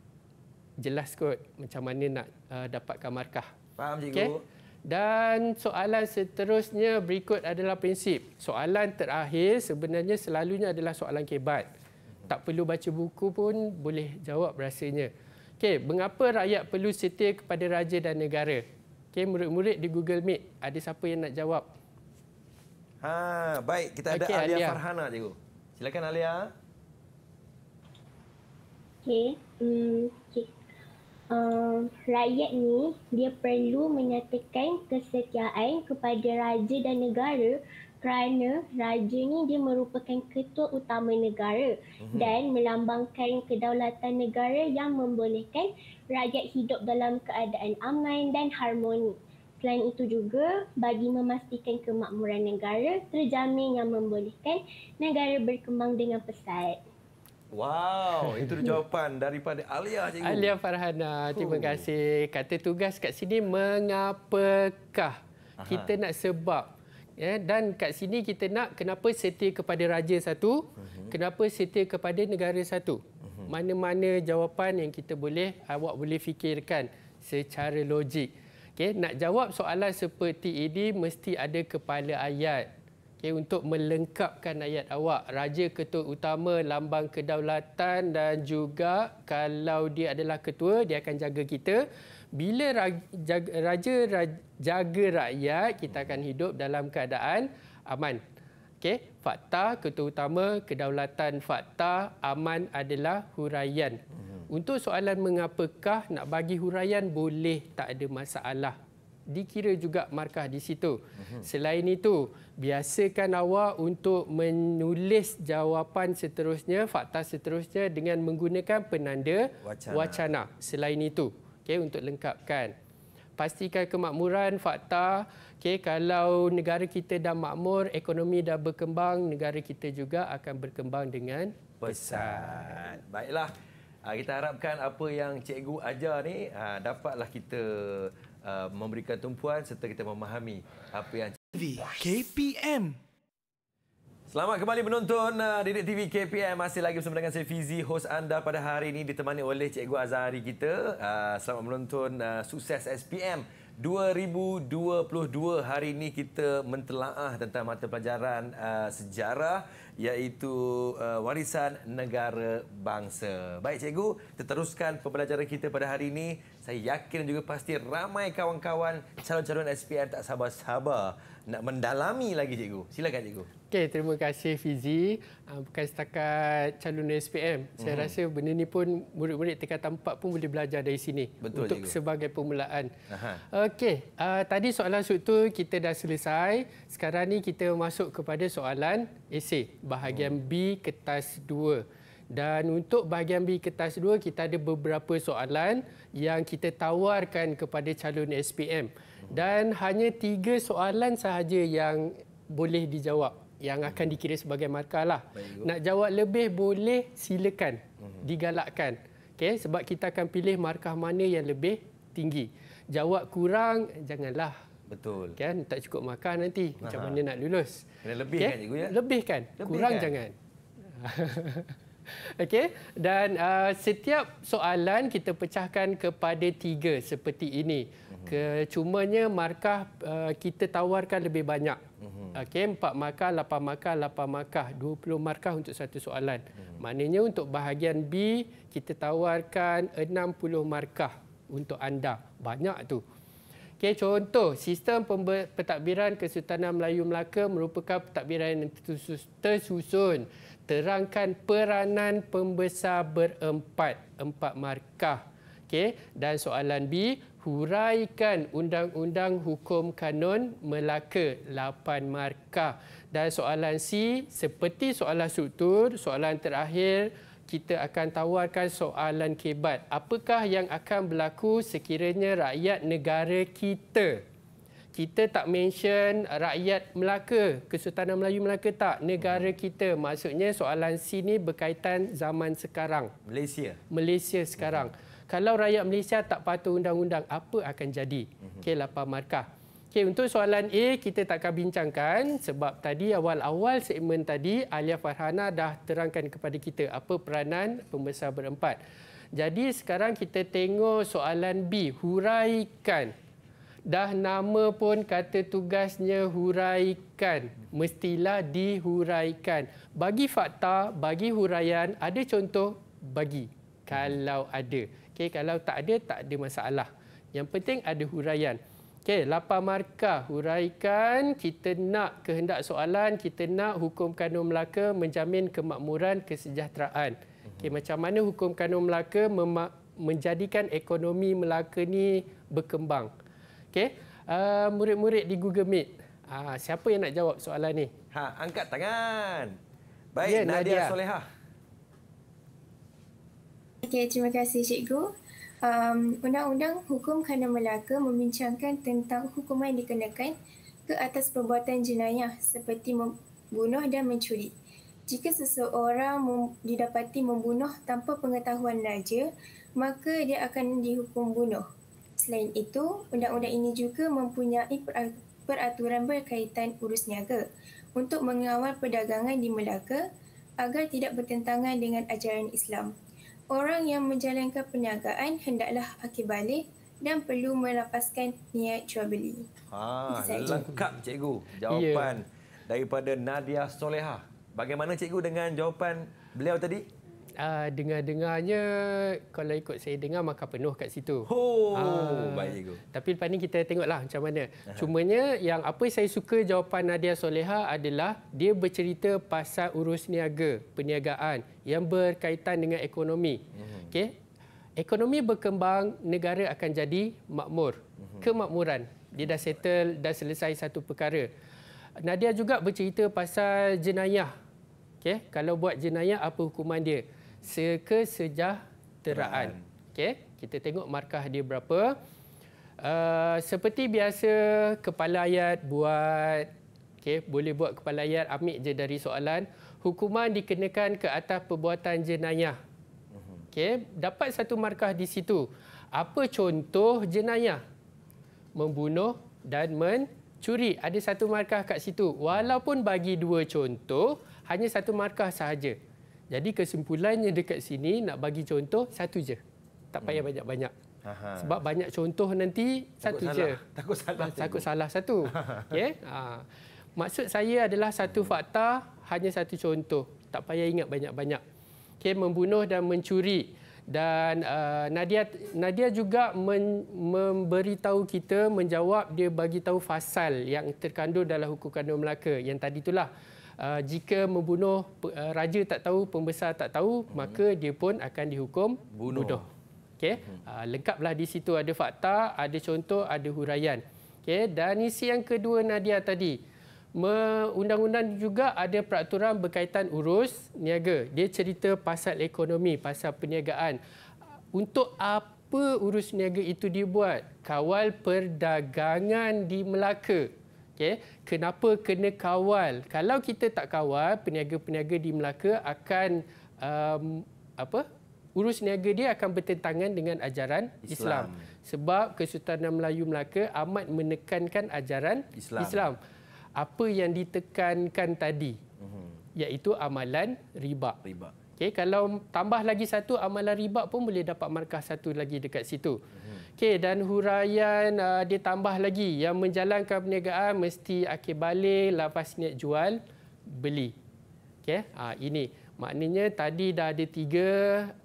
S3: jelas kot macam mana nak uh, dapatkan markah. Faham cikgu. Okay? Dan soalan seterusnya berikut adalah prinsip. Soalan terakhir sebenarnya selalunya adalah soalan kebat. Tak perlu baca buku pun boleh jawab rasanya. Okey, mengapa rakyat perlu setia kepada raja dan negara? Okey, murid-murid di Google Meet, ada siapa yang nak jawab? Ha, baik, kita ada okay, Alia, Alia Farhana
S2: cikgu. Silakan Alia.
S4: Okay. Hmm. Okay. Uh, um, rakyat ni dia perlu menyatakan kesetiaan kepada raja dan negara kerana raja ni dia merupakan ketua utama negara mhm. dan melambangkan kedaulatan negara yang membolehkan rakyat hidup dalam keadaan aman dan harmoni. Selain itu juga bagi memastikan kemakmuran negara terjamin yang membolehkan negara berkembang dengan pesat.
S2: Wow, itu jawapan daripada Alia cikgu. Alia
S3: Farhana, terima kasih. Kata tugas kat sini mengapakah kita nak sebab ya dan kat sini kita nak kenapa setia kepada raja satu, uh mhm. -huh. kenapa setia kepada negara satu. Mhm. Mana-mana uh -huh. jawapan yang kita boleh awak boleh fikirkan secara logik. Okay, nak jawab soalan seperti ini mesti ada kepala ayat okay, untuk melengkapkan ayat awak. Raja ketua utama lambang kedaulatan dan juga kalau dia adalah ketua, dia akan jaga kita. Bila raja, jaga rakyat, kita akan hidup dalam keadaan aman. Okay. Fakta, ketua utama, kedaulatan, fakta, aman adalah huraian. Untuk soalan mengapakah nak bagi huraian, boleh tak ada masalah. Dikira juga markah di situ. Selain itu, biasakan awak untuk menulis jawapan seterusnya, fakta seterusnya dengan menggunakan penanda wacana. wacana. Selain itu, okay, untuk lengkapkan. Pastikan kemakmuran fakta. Okay, kalau negara kita dah makmur, ekonomi dah berkembang, negara kita juga akan berkembang dengan
S2: pesan. pesan. Baiklah. Ah, kita harapkan apa yang cikgu ajar ni ah, dapatlah kita ah, memberikan tumpuan serta kita memahami apa yang TV KPM. Selamat kembali menonton uh, Didik TV KPM. Masih lagi bersama dengan saya Fizi, host anda pada hari ini ditemani oleh Cikgu Azhari kita. Uh, selamat menonton uh, sukses SPM 2022. Hari ini kita mentelaah tentang mata pelajaran uh, sejarah iaitu uh, warisan negara bangsa. Baik Cikgu, kita teruskan pembelajaran kita pada hari ini. Saya yakin juga pasti ramai kawan-kawan calon-calon SPM tak sabar-sabar nak mendalami lagi cikgu. Silakan cikgu.
S3: Okey, terima kasih Fizi. Ah, bukan setakat calon SPM. Saya mhm. rasa benda ni pun murid-murid tingkatan 4 pun boleh belajar dari sini. Betul, untuk cikgu. sebagai permulaan. Okey, uh, tadi soalan struktur kita dah selesai. Sekarang ni kita masuk kepada soalan esay. Bahagian hmm. B, kertas 2. Dan untuk bahagian B kertas 2 kita ada beberapa soalan yang kita tawarkan kepada calon SPM. Dan hanya tiga soalan sahaja yang boleh dijawab yang akan dikira sebagai markah lah. Nak jawab lebih boleh silakan digalakkan. Okay, sebab kita akan pilih markah mana yang lebih tinggi. Jawab kurang janganlah. Betul. Kan tak cukup markah nanti. Macam mana nak lulus? Kena lebih okay? kan cikgu ya? Lebih kan. Lebih kurang kan? jangan. [LAUGHS] Okey dan uh, setiap soalan kita pecahkan kepada tiga seperti ini. Ke, cumanya markah uh, kita tawarkan lebih banyak. Mhm. Okey, 4 markah, lapan markah, lapan markah, 20 markah untuk satu soalan. Mhm. Maknanya untuk bahagian B kita tawarkan 60 markah untuk anda. Banyak tu. Okey, contoh sistem pentadbiran Kesultanan Melayu Melaka merupakan pentadbiran yang tersusun terangkan peranan pembesar berempat, empat markah. Okey, dan soalan B, huraikan undang-undang hukum kanun Melaka 8 markah dan soalan C seperti soalan struktur soalan terakhir kita akan tawarkan soalan kebat apakah yang akan berlaku sekiranya rakyat negara kita kita tak mention rakyat Melaka, Kesultanan Melayu Melaka tak, negara kita. Maksudnya soalan C ni berkaitan zaman sekarang. Malaysia. Malaysia sekarang. Hmm kalau rakyat Malaysia tak patuh undang-undang apa akan jadi mhm. okey 8 markah okey untuk soalan A kita takkan bincangkan sebab tadi awal-awal segmen tadi Alia Farhana dah terangkan kepada kita apa peranan pembesar berempat jadi sekarang kita tengok soalan B huraikan dah nama pun kata tugasnya huraikan mestilah dihuraikan bagi fakta bagi huraian ada contoh bagi mhm. kalau ada. Okey, kalau tak ada tak ada masalah. Yang penting ada huraian. Okey, lapan markah huraikan kita nak kehendak soalan, kita nak hukum kanun Melaka menjamin kemakmuran kesejahteraan. Okey, mhm. macam mana hukum kanun Melaka menjadikan ekonomi Melaka ni berkembang. Okey, uh, murid-murid di Google Meet. Uh, siapa yang nak jawab soalan ni? Ha, angkat tangan. Baik, ya, Nadia, Nadia Solehah.
S6: Okey, terima kasih Cikgu. Um, Undang-undang Hukum Kanan Melaka membincangkan tentang hukuman yang dikenakan ke atas perbuatan jenayah seperti membunuh dan mencuri. Jika seseorang mem- didapati membunuh tanpa pengetahuan raja, maka dia akan dihukum bunuh. Selain itu, undang-undang ini juga mempunyai peraturan berkaitan urus niaga untuk mengawal perdagangan di Melaka agar tidak bertentangan dengan ajaran Islam. Orang yang menjalankan perniagaan hendaklah akil balik dan perlu melapaskan niat jual beli.
S2: Ha, lengkap cikgu jawapan yeah. daripada Nadia Soleha. Bagaimana cikgu dengan jawapan
S3: beliau tadi? uh, dengar-dengarnya kalau ikut saya dengar maka penuh kat situ. Oh, uh, baik Tapi lepas ni kita tengoklah macam mana. Cumanya yang apa saya suka jawapan Nadia Soleha adalah dia bercerita pasal urus niaga, perniagaan yang berkaitan dengan ekonomi. Mm-hmm. Okey. Ekonomi berkembang, negara akan jadi makmur. Mm-hmm. Kemakmuran. Dia dah settle, dah selesai satu perkara. Nadia juga bercerita pasal jenayah. Okay. Kalau buat jenayah, apa hukuman dia? sekesejahteraan. Okey, kita tengok markah dia berapa. Uh, seperti biasa kepala ayat buat okey boleh buat kepala ayat ambil je dari soalan hukuman dikenakan ke atas perbuatan jenayah. Mhm. Okey, dapat satu markah di situ. Apa contoh jenayah? Membunuh dan curi. Ada satu markah kat situ. Walaupun bagi dua contoh, hanya satu markah sahaja. Jadi kesimpulannya dekat sini nak bagi contoh satu je. Tak payah hmm. banyak-banyak. Aha. Sebab banyak contoh nanti takut satu salah. je. [LAUGHS] Takut salah. Ah, takut tu. salah satu. Okay, [LAUGHS] Ha. Ah. Maksud saya adalah satu fakta hanya satu contoh. Tak payah ingat banyak-banyak. Okay, membunuh dan mencuri dan uh, Nadia Nadia juga men, memberitahu kita menjawab dia bagi tahu fasal yang terkandung dalam hukum kandung Melaka yang tadi itulah uh, jika membunuh uh, raja tak tahu, pembesar tak tahu, hmm. maka dia pun akan dihukum bunuh. bunuh. Okay. Hmm. Uh, lengkaplah di situ ada fakta, ada contoh, ada huraian. Okay. Dan isi yang kedua Nadia tadi, undang-undang juga ada peraturan berkaitan urus niaga. Dia cerita pasal ekonomi, pasal perniagaan. Untuk apa urus niaga itu dibuat? Kawal perdagangan di Melaka. Okay. Kenapa kena kawal? Kalau kita tak kawal, peniaga-peniaga di Melaka akan um, apa? urus niaga dia akan bertentangan dengan ajaran Islam. Islam. Sebab Kesultanan Melayu Melaka amat menekankan ajaran Islam. Islam. Apa yang ditekankan tadi?
S5: Mhm.
S3: Iaitu amalan riba. riba. Okay, kalau tambah lagi satu, amalan riba pun boleh dapat markah satu lagi dekat situ. Hmm. Okey dan huraian uh, dia lagi yang menjalankan perniagaan mesti akhir balik lepas niat jual beli. Okey, ha, ini maknanya tadi dah ada tiga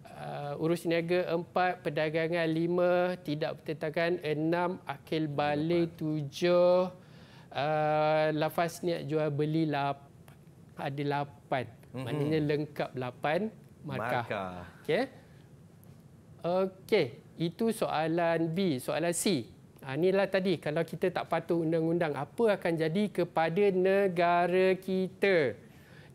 S3: uh, urus niaga empat perdagangan lima tidak bertentangan enam akil balik tujuh uh, lafaz niat jual beli lap, ada lapan mm-hmm. maknanya lengkap lapan markah, markah. Okay. okey itu soalan B, soalan C. Ha, inilah tadi, kalau kita tak patuh undang-undang, apa akan jadi kepada negara kita?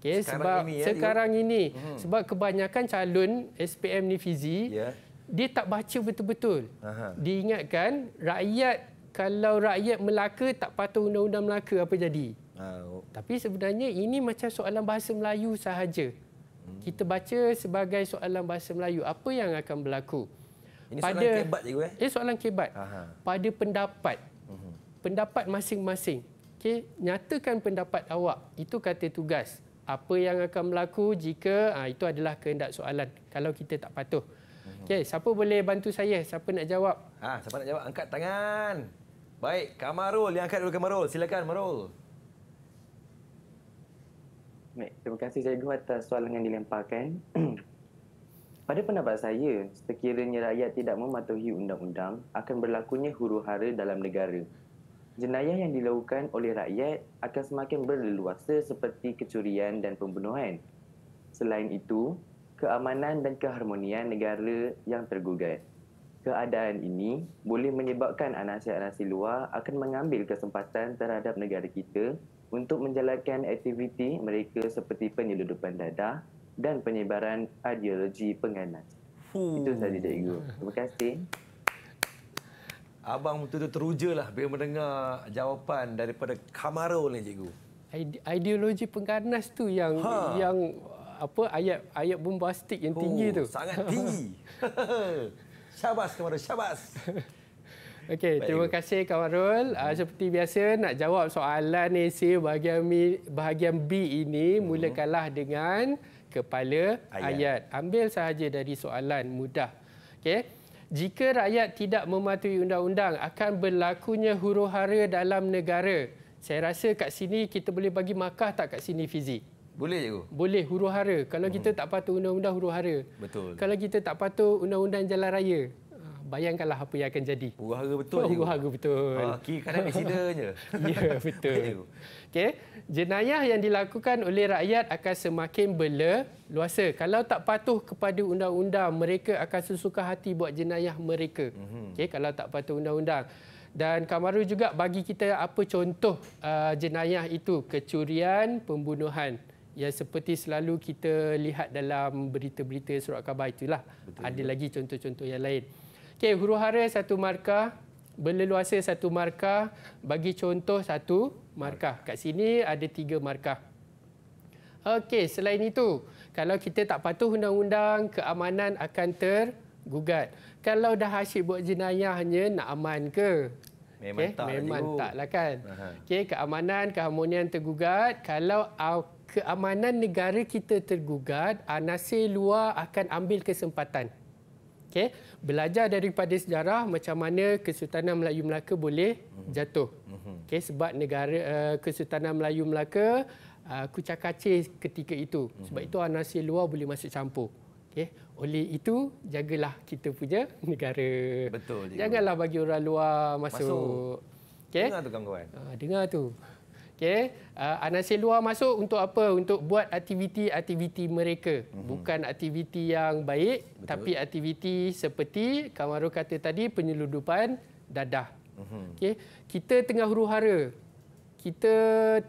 S3: Okay, sekarang sebab ini, ya, sekarang yuk. ini, hmm. sebab kebanyakan calon SPM ni Fizi, yeah. dia tak baca betul-betul. Diingatkan, rakyat kalau rakyat Melaka tak patuh undang-undang Melaka, apa jadi? Ha, oh. Tapi sebenarnya ini macam soalan bahasa Melayu sahaja. Hmm. Kita baca sebagai soalan bahasa Melayu, apa yang akan berlaku? Ini pada, soalan kebat cikgu eh? Ini soalan kebat. Aha. Pada pendapat. Mhm. Pendapat masing-masing. Okey, nyatakan pendapat awak. Itu kata tugas. Apa yang akan berlaku jika ha, itu adalah kehendak soalan kalau kita tak patuh. Mhm. Okey, siapa boleh bantu saya? Siapa nak jawab? Ha, siapa nak jawab angkat
S2: tangan. Baik, Kamarul yang angkat dulu Kamarul. Silakan Kamarul.
S5: terima kasih saya Guru atas soalan yang dilemparkan. [CLEARS THROAT] Pada pendapat saya, sekiranya rakyat tidak mematuhi undang-undang, akan berlakunya huru-hara dalam negara. Jenayah yang dilakukan oleh rakyat akan semakin berleluasa seperti kecurian dan pembunuhan. Selain itu, keamanan dan keharmonian negara yang tergugat. Keadaan ini boleh menyebabkan anasir-anasir luar akan mengambil kesempatan terhadap negara kita untuk menjalankan aktiviti mereka seperti penyeludupan dadah, dan penyebaran ideologi pengganas Hmm. Itu saja cikgu. Terima kasih.
S2: Abang betul-betul teruja lah bila mendengar jawapan daripada Kamaro ni cikgu.
S3: Ideologi pengganas tu yang ha. yang apa ayat ayat bombastik yang tinggi oh, tu. Sangat tinggi.
S2: [LAUGHS] syabas Kamaro, syabas.
S3: Okey, terima kasih Kamarul. Uh, seperti biasa nak jawab soalan AC bahagian B, bahagian B ini hmm. mulakanlah dengan kepala ayat. ayat. Ambil sahaja dari soalan mudah. Okey. Jika rakyat tidak mematuhi undang-undang, akan berlakunya huru-hara dalam negara. Saya rasa kat sini kita boleh bagi markah tak kat sini fizik? Boleh cikgu. Boleh huru-hara. Kalau hmm. kita tak patuh undang-undang huru-hara. Betul. Kalau kita tak patuh undang-undang jalan raya bayangkanlah apa yang akan jadi. Huru-hara betul. Huru-hara oh, betul. Ha, ah, kira kadang [LAUGHS] accident ya, [LAUGHS] betul. Okey. Jenayah yang dilakukan oleh rakyat akan semakin bela luasa. Kalau tak patuh kepada undang-undang, mereka akan sesuka hati buat jenayah mereka. Mhm. Okey, kalau tak patuh undang-undang. Dan Kamaru juga bagi kita apa contoh uh, jenayah itu, kecurian, pembunuhan Ya seperti selalu kita lihat dalam berita-berita surat khabar itulah. Betul. Ada lagi contoh-contoh yang lain. Okey, huru hara satu markah, berleluasa satu markah, bagi contoh satu markah. Kat sini ada tiga markah. Okey, selain itu, kalau kita tak patuh undang-undang, keamanan akan tergugat. Kalau dah asyik buat jenayahnya, nak aman ke?
S4: Memang okay, tak. Lah, memang tak
S3: lah kan. Okey, keamanan, keharmonian tergugat. Kalau keamanan negara kita tergugat, anasir luar akan ambil kesempatan. Okey, belajar daripada sejarah macam mana Kesultanan Melayu Melaka boleh mhm. jatuh. Mhm. Okey, sebab negara uh, Kesultanan Melayu Melaka uh, eh, kucak-kacir ketika itu. Mhm. Sebab itu anasir luar boleh masuk campur. Okey, oleh itu jagalah kita punya [LAUGHS] negara. Betul. Janganlah bagi orang luar masuk. masuk. Okey. Dengar tu kawan-kawan. Uh, dengar tu. Okay, uh, ah, anasir luar masuk untuk apa? Untuk buat aktiviti-aktiviti mereka. Mm-hmm. Bukan aktiviti yang baik, Betul. tapi aktiviti seperti Kamaru kata tadi penyeludupan dadah. Mm-hmm. Okey, kita tengah huru-hara. Kita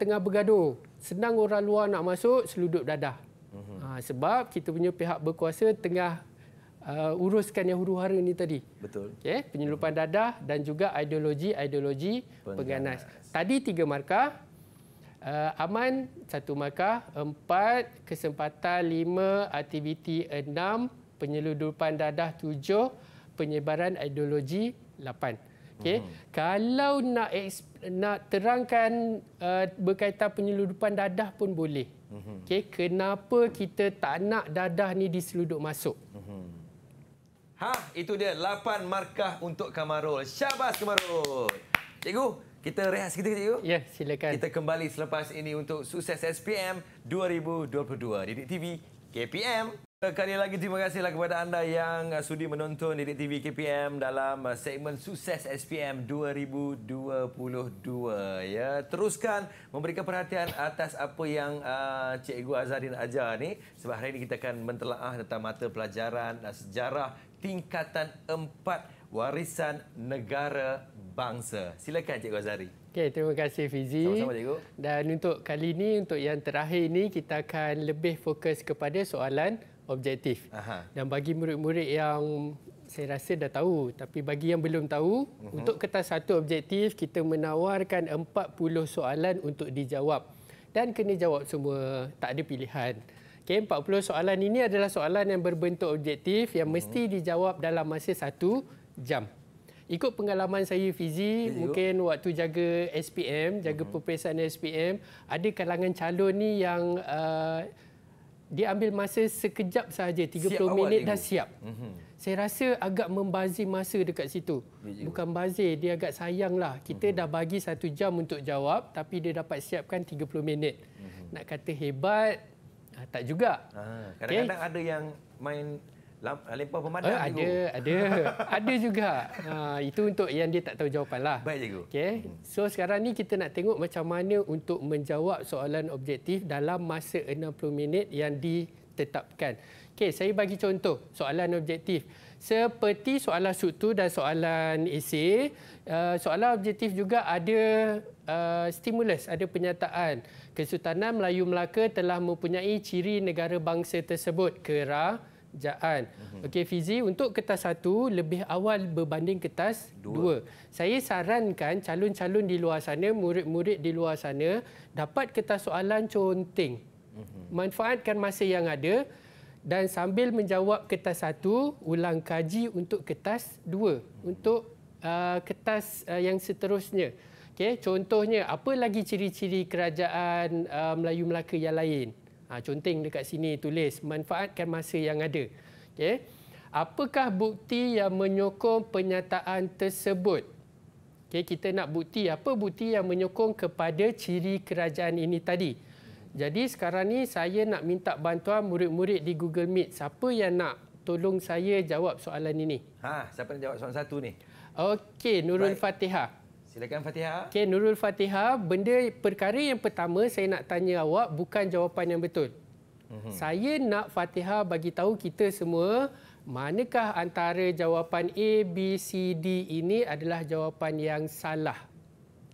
S3: tengah bergaduh. Senang orang luar nak masuk seludup dadah. Mm-hmm. Ha, sebab kita punya pihak berkuasa tengah uh, uruskan yang huru-hara ini tadi. Betul. Okay, penyeludupan mm-hmm. dadah dan juga ideologi-ideologi pengganas. Tadi tiga markah Uh, aman satu markah, empat kesempatan, lima aktiviti, enam penyeludupan dadah, tujuh penyebaran ideologi, lapan. Okay. Uh-huh. Hmm. Kalau nak nak terangkan uh, berkaitan penyeludupan dadah pun boleh. Uh-huh. Hmm. Okay. Kenapa kita tak nak dadah ni diseludup masuk? Uh-huh.
S2: Ha, itu dia lapan markah untuk Kamarul. Syabas Kamarul. Cikgu, kita rehat sikit kita, Yu. Ya, silakan. Kita kembali selepas ini untuk sukses SPM 2022 Didik TV KPM. Sekali lagi terima kasihlah kepada anda yang uh, sudi menonton Didik TV KPM dalam uh, segmen sukses SPM 2022. Ya, teruskan memberikan perhatian atas apa yang uh, Cikgu Azharin ajar ni sebab hari ini kita akan mentelaah tentang mata pelajaran uh, sejarah tingkatan 4 warisan negara bangsa. Silakan Cikgu Azari.
S3: Okay, terima kasih Fizi. Sama-sama Cikgu. Dan untuk kali ini, untuk yang terakhir ini, kita akan lebih fokus kepada soalan objektif. Aha. Dan bagi murid-murid yang saya rasa dah tahu, tapi bagi yang belum tahu, uh-huh. untuk kertas satu objektif, kita menawarkan 40 soalan untuk dijawab. Dan kena jawab semua, tak ada pilihan. Okay, 40 soalan ini adalah soalan yang berbentuk objektif yang mhm. mesti dijawab dalam masa satu jam ikut pengalaman saya Fizi Hello. mungkin waktu jaga SPM jaga uh-huh. Mhm. peperiksaan SPM ada kalangan calon ni yang uh, dia ambil masa sekejap saja 30 siap minit dah ini. siap uh-huh. saya rasa agak membazir masa dekat situ Hello. bukan bazir dia agak sayang lah. kita uh-huh. dah bagi satu jam untuk jawab tapi dia dapat siapkan 30 minit uh-huh. nak kata hebat ah, tak juga. Ah, kadang-kadang okay.
S2: ada yang main lampau pemadam oh, ada ada
S3: [LAUGHS] ada juga ha, itu untuk yang dia tak tahu jawapan lah baik cikgu okay. Hmm. so sekarang ni kita nak tengok macam mana untuk menjawab soalan objektif dalam masa 60 minit yang ditetapkan Okay, saya bagi contoh soalan objektif. Seperti soalan sutu dan soalan esei, uh, soalan objektif juga ada uh, stimulus, ada penyataan. Kesultanan Melayu Melaka telah mempunyai ciri negara bangsa tersebut. kerana kerajaan. Mm-hmm. Okey Fizi untuk kertas satu lebih awal berbanding kertas dua. Saya sarankan calon-calon di luar sana, murid-murid di luar sana dapat kertas soalan conteng. Mm-hmm. Manfaatkan masa yang ada dan sambil menjawab kertas satu ulang kaji untuk kertas dua, mm-hmm. untuk uh, kertas uh, yang seterusnya. Okey contohnya apa lagi ciri-ciri kerajaan uh, Melayu Melaka yang lain? Ha, conteng dekat sini tulis manfaatkan masa yang ada. Okay. Apakah bukti yang menyokong penyataan tersebut? Okay, kita nak bukti apa bukti yang menyokong kepada ciri kerajaan ini tadi? Jadi sekarang ni saya nak minta bantuan murid-murid di Google Meet. Siapa yang nak tolong saya jawab soalan ini? Ha, siapa nak jawab soalan satu ni? Okey, Nurul Fatihah. Silakan Fatiha. Okey, Nurul Fatiha, benda perkara yang pertama saya nak tanya awak bukan jawapan yang betul. Mm-hmm. Saya nak Fatiha bagi tahu kita semua manakah antara jawapan A, B, C, D ini adalah jawapan yang salah.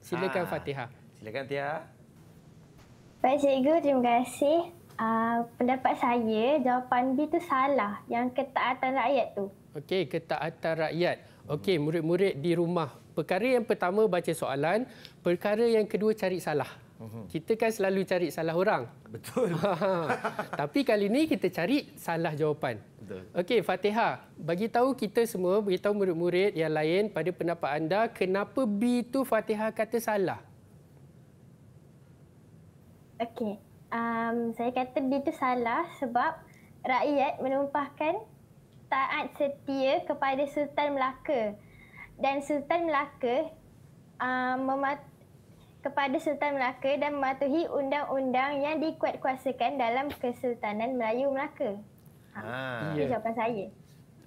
S3: Silakan ha. Fatiha. Silakan Tia.
S1: Baik cikgu, terima kasih. Uh, pendapat saya jawapan B itu salah yang ketaatan rakyat tu.
S3: Okey, ketaatan rakyat. Okey, murid-murid di rumah Perkara yang pertama baca soalan, perkara yang kedua cari salah. Mhm. Kita kan selalu cari salah orang. Betul. [LAUGHS] Ha. Tapi kali ini kita cari salah jawapan. Betul. Okey, Fatihah, bagi tahu kita semua, bagi tahu murid-murid yang lain pada pendapat anda kenapa B itu Fatihah kata salah.
S1: Okey. Um, saya kata B itu salah sebab rakyat menumpahkan taat setia kepada Sultan Melaka dan Sultan Melaka uh, memat- kepada Sultan Melaka dan mematuhi undang-undang yang dikuatkuasakan dalam Kesultanan Melayu Melaka.
S3: Ha, ah. Itu ya. jawapan saya.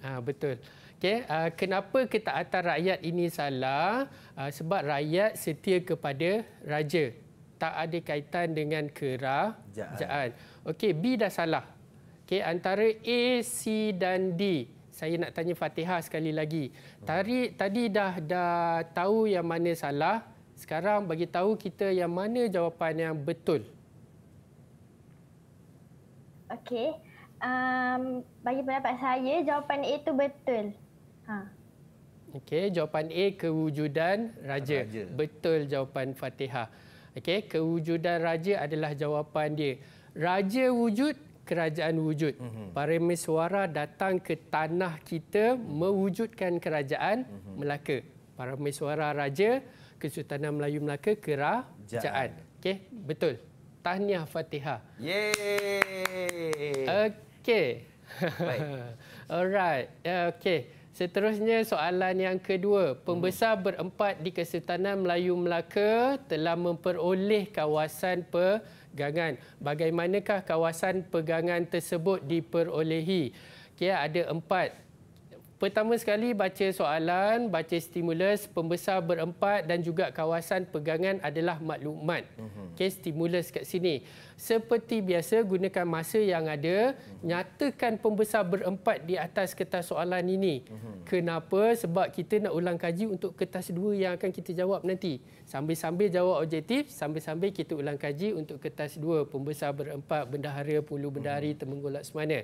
S3: Ha, betul. Okay. Uh, kenapa ketaatan rakyat ini salah? Uh, sebab rakyat setia kepada raja. Tak ada kaitan dengan kerajaan. Okey, B dah salah. Okey, antara A, C dan D saya nak tanya Fatihah sekali lagi. Tari tadi dah dah tahu yang mana salah. Sekarang bagi tahu kita yang mana jawapan yang betul.
S1: Okey. Um, bagi pendapat saya jawapan A itu betul. Ha.
S3: Okey, jawapan A kewujudan raja. raja. Betul jawapan Fatihah. Okey, kewujudan raja adalah jawapan dia. Raja wujud, kerajaan wujud. Mm-hmm. Parameswara datang ke tanah kita mm-hmm. mewujudkan kerajaan mm-hmm. Melaka. Parameswara raja Kesultanan Melayu Melaka kerajaan. Okey, betul. Tahniah Fatihah. Yeay. Okey. Baik. [LAUGHS] Alright. Okey. Seterusnya soalan yang kedua, mhm. pembesar berempat di Kesultanan Melayu Melaka telah memperoleh kawasan per pegangan. Bagaimanakah kawasan pegangan tersebut diperolehi? Okay, ada empat Pertama sekali baca soalan, baca stimulus, pembesar berempat dan juga kawasan pegangan adalah maklumat. Mhm. Okay, stimulus kat sini. Seperti biasa gunakan masa yang ada, mhm. nyatakan pembesar berempat di atas kertas soalan ini. Mhm. Kenapa? Sebab kita nak ulang kaji untuk kertas dua yang akan kita jawab nanti. Sambil-sambil jawab objektif, sambil-sambil kita ulang kaji untuk kertas dua. Pembesar berempat, bendahara, puluh bendahari, temenggolak semuanya.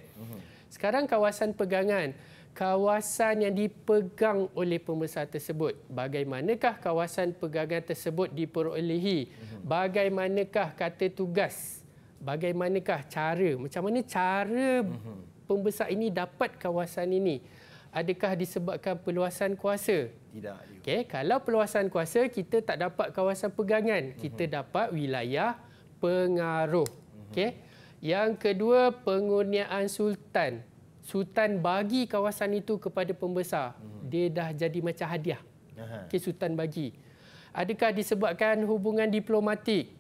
S3: Sekarang kawasan pegangan kawasan yang dipegang oleh pembesar tersebut. Bagaimanakah kawasan pegangan tersebut diperolehi? Mhm. Bagaimanakah kata tugas? Bagaimanakah cara? Macam mana cara mhm. pembesar ini dapat kawasan ini? Adakah disebabkan perluasan kuasa? Tidak. Okay. Kalau perluasan kuasa, kita tak dapat kawasan pegangan. Mhm. Kita dapat wilayah pengaruh. Okay. Yang kedua, pengurniaan sultan sultan bagi kawasan itu kepada pembesar hmm. dia dah jadi macam hadiah okey sultan bagi adakah disebabkan hubungan diplomatik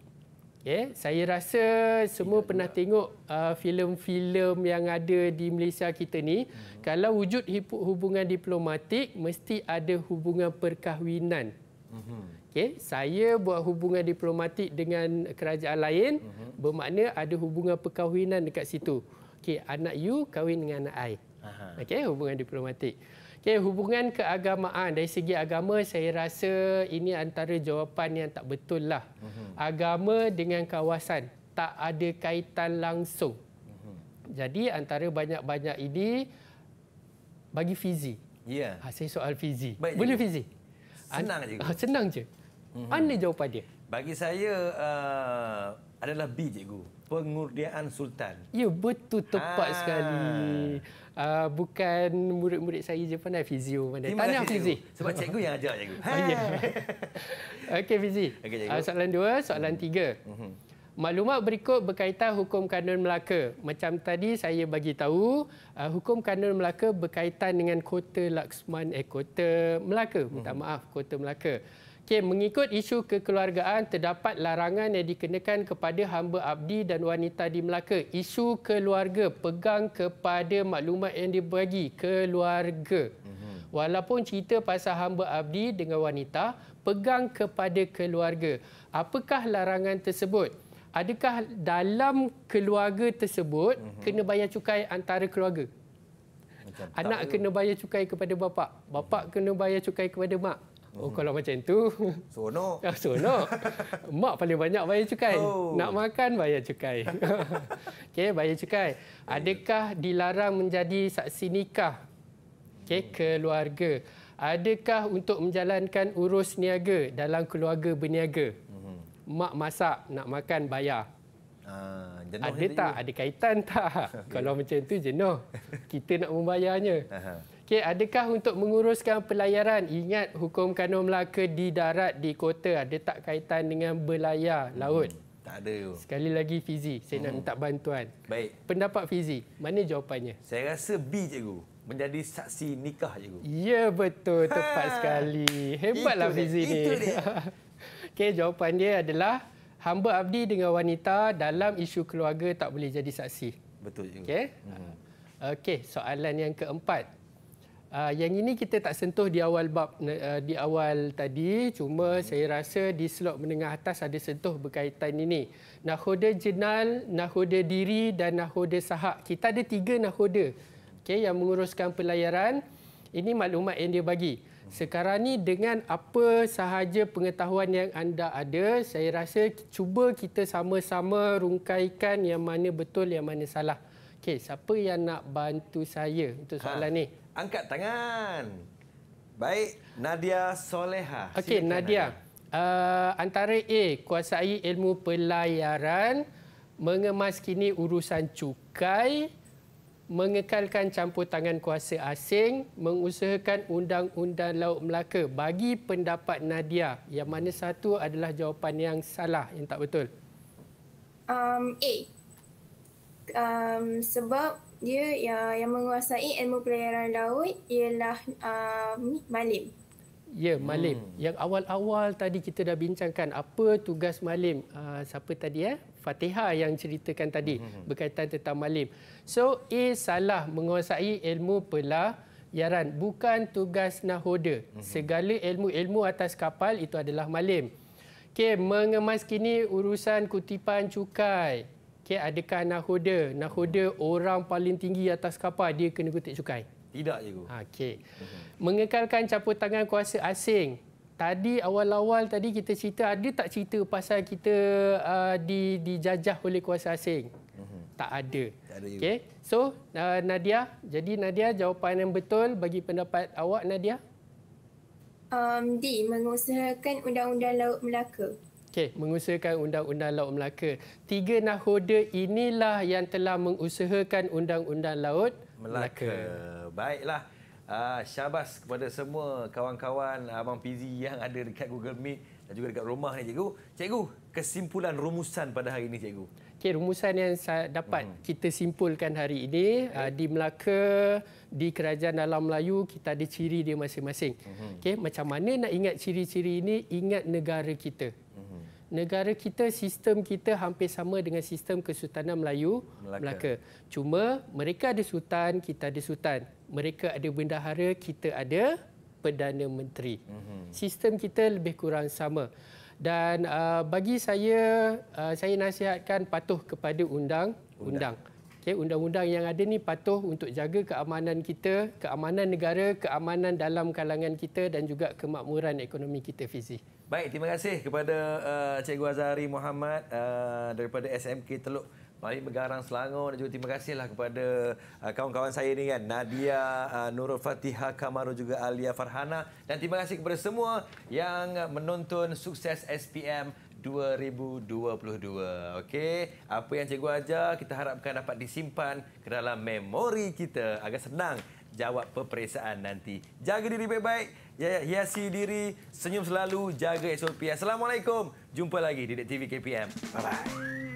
S3: okay, ya, saya rasa semua Tidak pernah juga. tengok uh, filem-filem yang ada di Malaysia kita ni hmm. kalau wujud hubungan diplomatik mesti ada hubungan perkahwinan hmm. Okay, saya buat hubungan diplomatik dengan kerajaan lain uh-huh. bermakna ada hubungan perkahwinan dekat situ okay, anak you kahwin dengan anak I. Aha. Okay, hubungan diplomatik. Okay, hubungan keagamaan. Dari segi agama, saya rasa ini antara jawapan yang tak betul lah. Uh-huh. Agama dengan kawasan tak ada kaitan langsung. Uh-huh. Jadi antara banyak-banyak ini bagi fizi. Ya. Yeah. Ha, saya soal fizi. Baik Boleh juga. Senang An- je. Ha, senang je. Mana mhm. uh-huh. jawapan dia?
S2: Bagi saya, uh, adalah B cikgu pengurdiaan sultan
S3: ya betul tepat ha. sekali uh, bukan murid-murid saya je pandai fizio pandai tanya fizi sebab cikgu yang
S2: ajar cikgu ha. [LAUGHS] oh, ya.
S3: [LAUGHS] okey fizi okay, uh, ah, soalan dua soalan tiga uh Maklumat berikut berkaitan hukum kanun Melaka. Macam tadi saya bagi tahu, uh, hukum kanun Melaka berkaitan dengan kota Laksman eh kota Melaka. Minta mhm. maaf, kota Melaka. Okay, mengikut isu kekeluargaan, terdapat larangan yang dikenakan kepada hamba abdi dan wanita di Melaka. Isu keluarga pegang kepada maklumat yang dibagi, keluarga. Mhm. Walaupun cerita pasal hamba abdi dengan wanita, pegang kepada keluarga. Apakah larangan tersebut? Adakah dalam keluarga tersebut mhm. kena bayar cukai antara keluarga? Anak kena bayar cukai kepada bapa, bapa mhm. kena bayar cukai kepada mak. Oh hmm. kalau macam tu [LAUGHS] seronok. Ah seronok. Mak paling banyak bayar cukai. Oh. Nak makan bayar cukai. [LAUGHS] Okey bayar cukai. Adakah dilarang menjadi saksi nikah? Okey hmm. keluarga. Adakah untuk menjalankan urus niaga dalam keluarga berniaga? Hmm. Mak masak nak makan bayar. Ah, ada tak? Ada kaitan tak? Okay. [LAUGHS] Kalau macam tu jenuh. Kita nak membayarnya. Uh-huh. Okey, adakah untuk menguruskan pelayaran ingat hukum kanun Melaka di darat di kota ada tak kaitan dengan berlayar hmm, laut? Hmm, tak ada. Sekali lagi Fizi, saya hmm. nak minta bantuan. Baik. Pendapat Fizi, mana jawapannya? Saya rasa B cikgu. Menjadi saksi nikah cikgu. Ya betul, tepat ha. sekali. Hebatlah itu Fizi ni. Itu [LAUGHS] Okey, jawapan dia adalah hamba abdi dengan wanita dalam isu keluarga tak boleh jadi saksi. Betul cikgu. Okey. Hmm. Okey, soalan yang keempat. Uh, yang ini kita tak sentuh di awal bab uh, di awal tadi cuma hmm. saya rasa di slot menengah atas ada sentuh berkaitan ini nahoda jenal nahoda diri dan nahoda sahak kita ada tiga nahoda okey yang menguruskan pelayaran ini maklumat yang dia bagi sekarang ni dengan apa sahaja pengetahuan yang anda ada saya rasa cuba kita sama-sama rungkaikan yang mana betul yang mana salah okey siapa yang nak bantu saya untuk soalan ha. ni
S2: angkat tangan. Baik, Nadia Soleha. Okey, Nadia. Nadia.
S3: Uh, antara A, kuasai ilmu pelayaran, mengemas kini urusan cukai, mengekalkan campur tangan kuasa asing, mengusahakan undang-undang Laut Melaka. Bagi pendapat Nadia, yang mana satu adalah jawapan yang salah, yang tak betul?
S6: Um, A. Um, sebab dia ya yang menguasai ilmu pelayaran laut ialah uh, Malim.
S3: Ya, Malim. Hmm. Yang awal-awal tadi kita dah bincangkan apa tugas Malim. Uh, siapa tadi ya? Eh? Fatihah yang ceritakan tadi hmm, hmm, hmm. berkaitan tentang Malim. So, A salah menguasai ilmu pelayaran bukan tugas nahoda. Hmm. Segala ilmu-ilmu atas kapal itu adalah Malim. Okay mengemas kini urusan kutipan cukai. Okey, adakah nahoda? Nahoda orang paling tinggi atas kapal dia kena kutip cukai. Tidak cikgu. Okey. Mhm. Mengekalkan campur tangan kuasa asing. Tadi awal-awal tadi kita cerita ada tak cerita pasal kita uh, di dijajah oleh kuasa asing? Uh-huh. Tak ada. Tak ada Okey. So, uh, Nadia, jadi Nadia jawapan yang betul bagi pendapat awak Nadia?
S6: Um, di mengusahakan undang-undang Laut Melaka.
S3: Okay. Mengusahakan Undang-Undang Laut Melaka. Tiga nahoda inilah yang telah mengusahakan Undang-Undang Laut Melaka. Melaka.
S2: Baiklah. Uh, syabas kepada semua kawan-kawan Abang Fizi yang ada dekat Google Meet dan juga dekat rumah ni, Cikgu. Cikgu, kesimpulan rumusan
S3: pada hari ini, Cikgu. Okay, rumusan yang dapat hmm. kita simpulkan hari ini okay. uh, ah, di Melaka, di Kerajaan Dalam Melayu, kita ada ciri dia masing-masing. Hmm. Okay, macam mana nak ingat ciri-ciri ini? Ingat negara kita negara kita sistem kita hampir sama dengan sistem kesultanan Melayu Melaka. Melaka. Cuma mereka ada sultan, kita ada sultan. Mereka ada bendahara, kita ada perdana menteri. Mm-hmm. Sistem kita lebih kurang sama. Dan uh, bagi saya uh, saya nasihatkan patuh kepada undang-undang. Undang. Okay, undang-undang yang ada ni patuh untuk jaga keamanan kita, keamanan negara, keamanan dalam kalangan kita dan juga kemakmuran ekonomi kita fizik.
S2: Baik, terima kasih kepada uh, Cikgu Azhari Muhammad uh, daripada SMK Teluk Bali Begarang Selangor dan juga terima kasihlah kepada uh, kawan-kawan saya ni kan Nadia uh, Nurul Fatiha Kamaru juga Alia Farhana dan terima kasih kepada semua yang menonton sukses SPM 2022. Okey, apa yang cikgu ajar kita harapkan dapat disimpan ke dalam memori kita agar senang jawab peperiksaan nanti. Jaga diri baik-baik, ya, hiasi diri, senyum selalu, jaga SOP. Assalamualaikum. Jumpa lagi di TV KPM.
S3: Bye-bye.